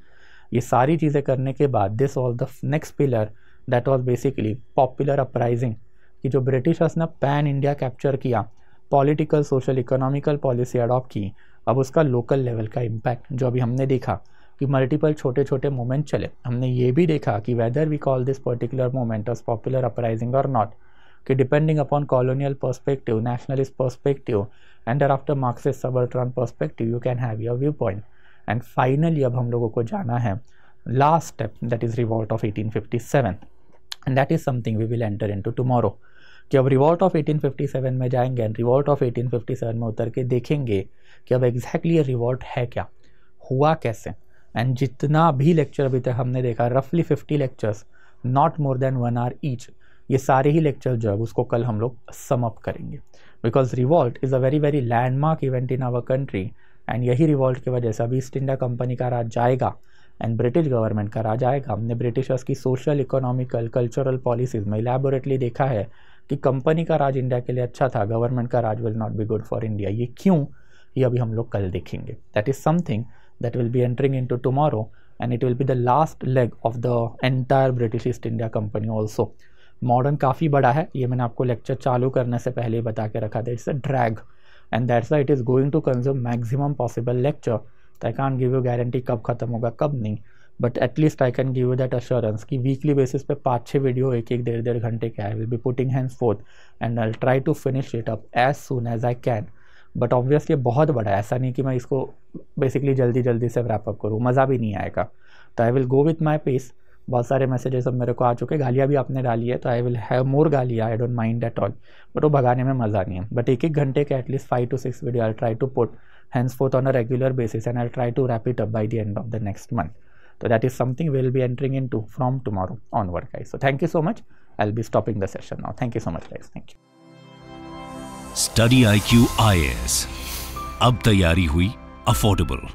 ये सारी चीज़ें करने के बाद this was the next pillar that was basically popular uprising कि जो ब्रिटिशर्स ने पैन इंडिया कैप्चर किया political social economical policy adopt की अब उसका लोकल लेवल का इम्पैक्ट जो अभी हमने देखा कि मल्टीपल छोटे छोटे मोमेंट चले हमने ये भी देखा कि whether we call this particular moment as popular uprising और नॉट कि depending upon colonial perspective nationalist perspective and after Marxist subaltern perspective you can have your view point and finally अब हम लोगों को जाना है last step that is revolt of eighteen fifty seven and that is something we will enter into tomorrow कि अब revolt of 1857 में जाएंगे एंड रिवॉल्ट ऑफ 1857 में उतर के देखेंगे कि अब एग्जैक्टली रिवॉल्ट है क्या हुआ कैसे एंड जितना भी लेक्चर अभी तक हमने देखा रफली fifty lectures not more than one hour each ये सारे ही लेक्चर जो है उसको कल हम लोग समअप करेंगे because revolt is a very very landmark event in our country and यही रिवॉल्ट की वजह से अब ईस्ट इंडिया कंपनी का राज जाएगा एंड ब्रिटिश गवर्नमेंट का राज आएगा हमने ब्रिटिशर्स की सोशल इकोनॉमिकल कल्चरल पॉलिसीज़ में इलेबोरेटली देखा है कि कंपनी का राज इंडिया के लिए अच्छा था गवर्नमेंट का राज will not be good for India ये क्यों ये अभी हम लोग कल देखेंगे that is something that will be entering into tomorrow and it will be the last leg of the entire British East India Company also modern काफ़ी बड़ा है ये मैंने आपको लेक्चर चालू करने से पहले ही बता के रखा था it's a drag and that's it is going to consume maximum possible lecture तो I can give you guarantee कब खत्म होगा कब नहीं but at least I can give you that assurance कि वीकली बेसिस पे पाँच छः वीडियो एक एक डेढ़ डेढ़ घंटे के I will be putting hand forth and I try to finish it up as soon as I can but obviously बहुत बड़ा है ऐसा नहीं कि मैं इसको बेसिकली जल्दी जल्दी से रैपअप करूँ मज़ा भी नहीं आएगा तो I will go with my pace बहुत सारे मैसेजेस अब मेरे को आ चुके गालियाँ भी आपने डाली है तो आई विल हैव मोर गालिया I don't mind at all but वो भगाने में मज़ा नहीं है बट एक एक घंटे के at least five two six video I try to put hands forth on a regular basis and I try to wrap it up by the end of the next month So that is something we will be entering into from tomorrow onward guys. So thank you so much. I'll be stopping the session now. Thank you so much guys. Thank you. Study IQ IS. Ab tayari hui affordable.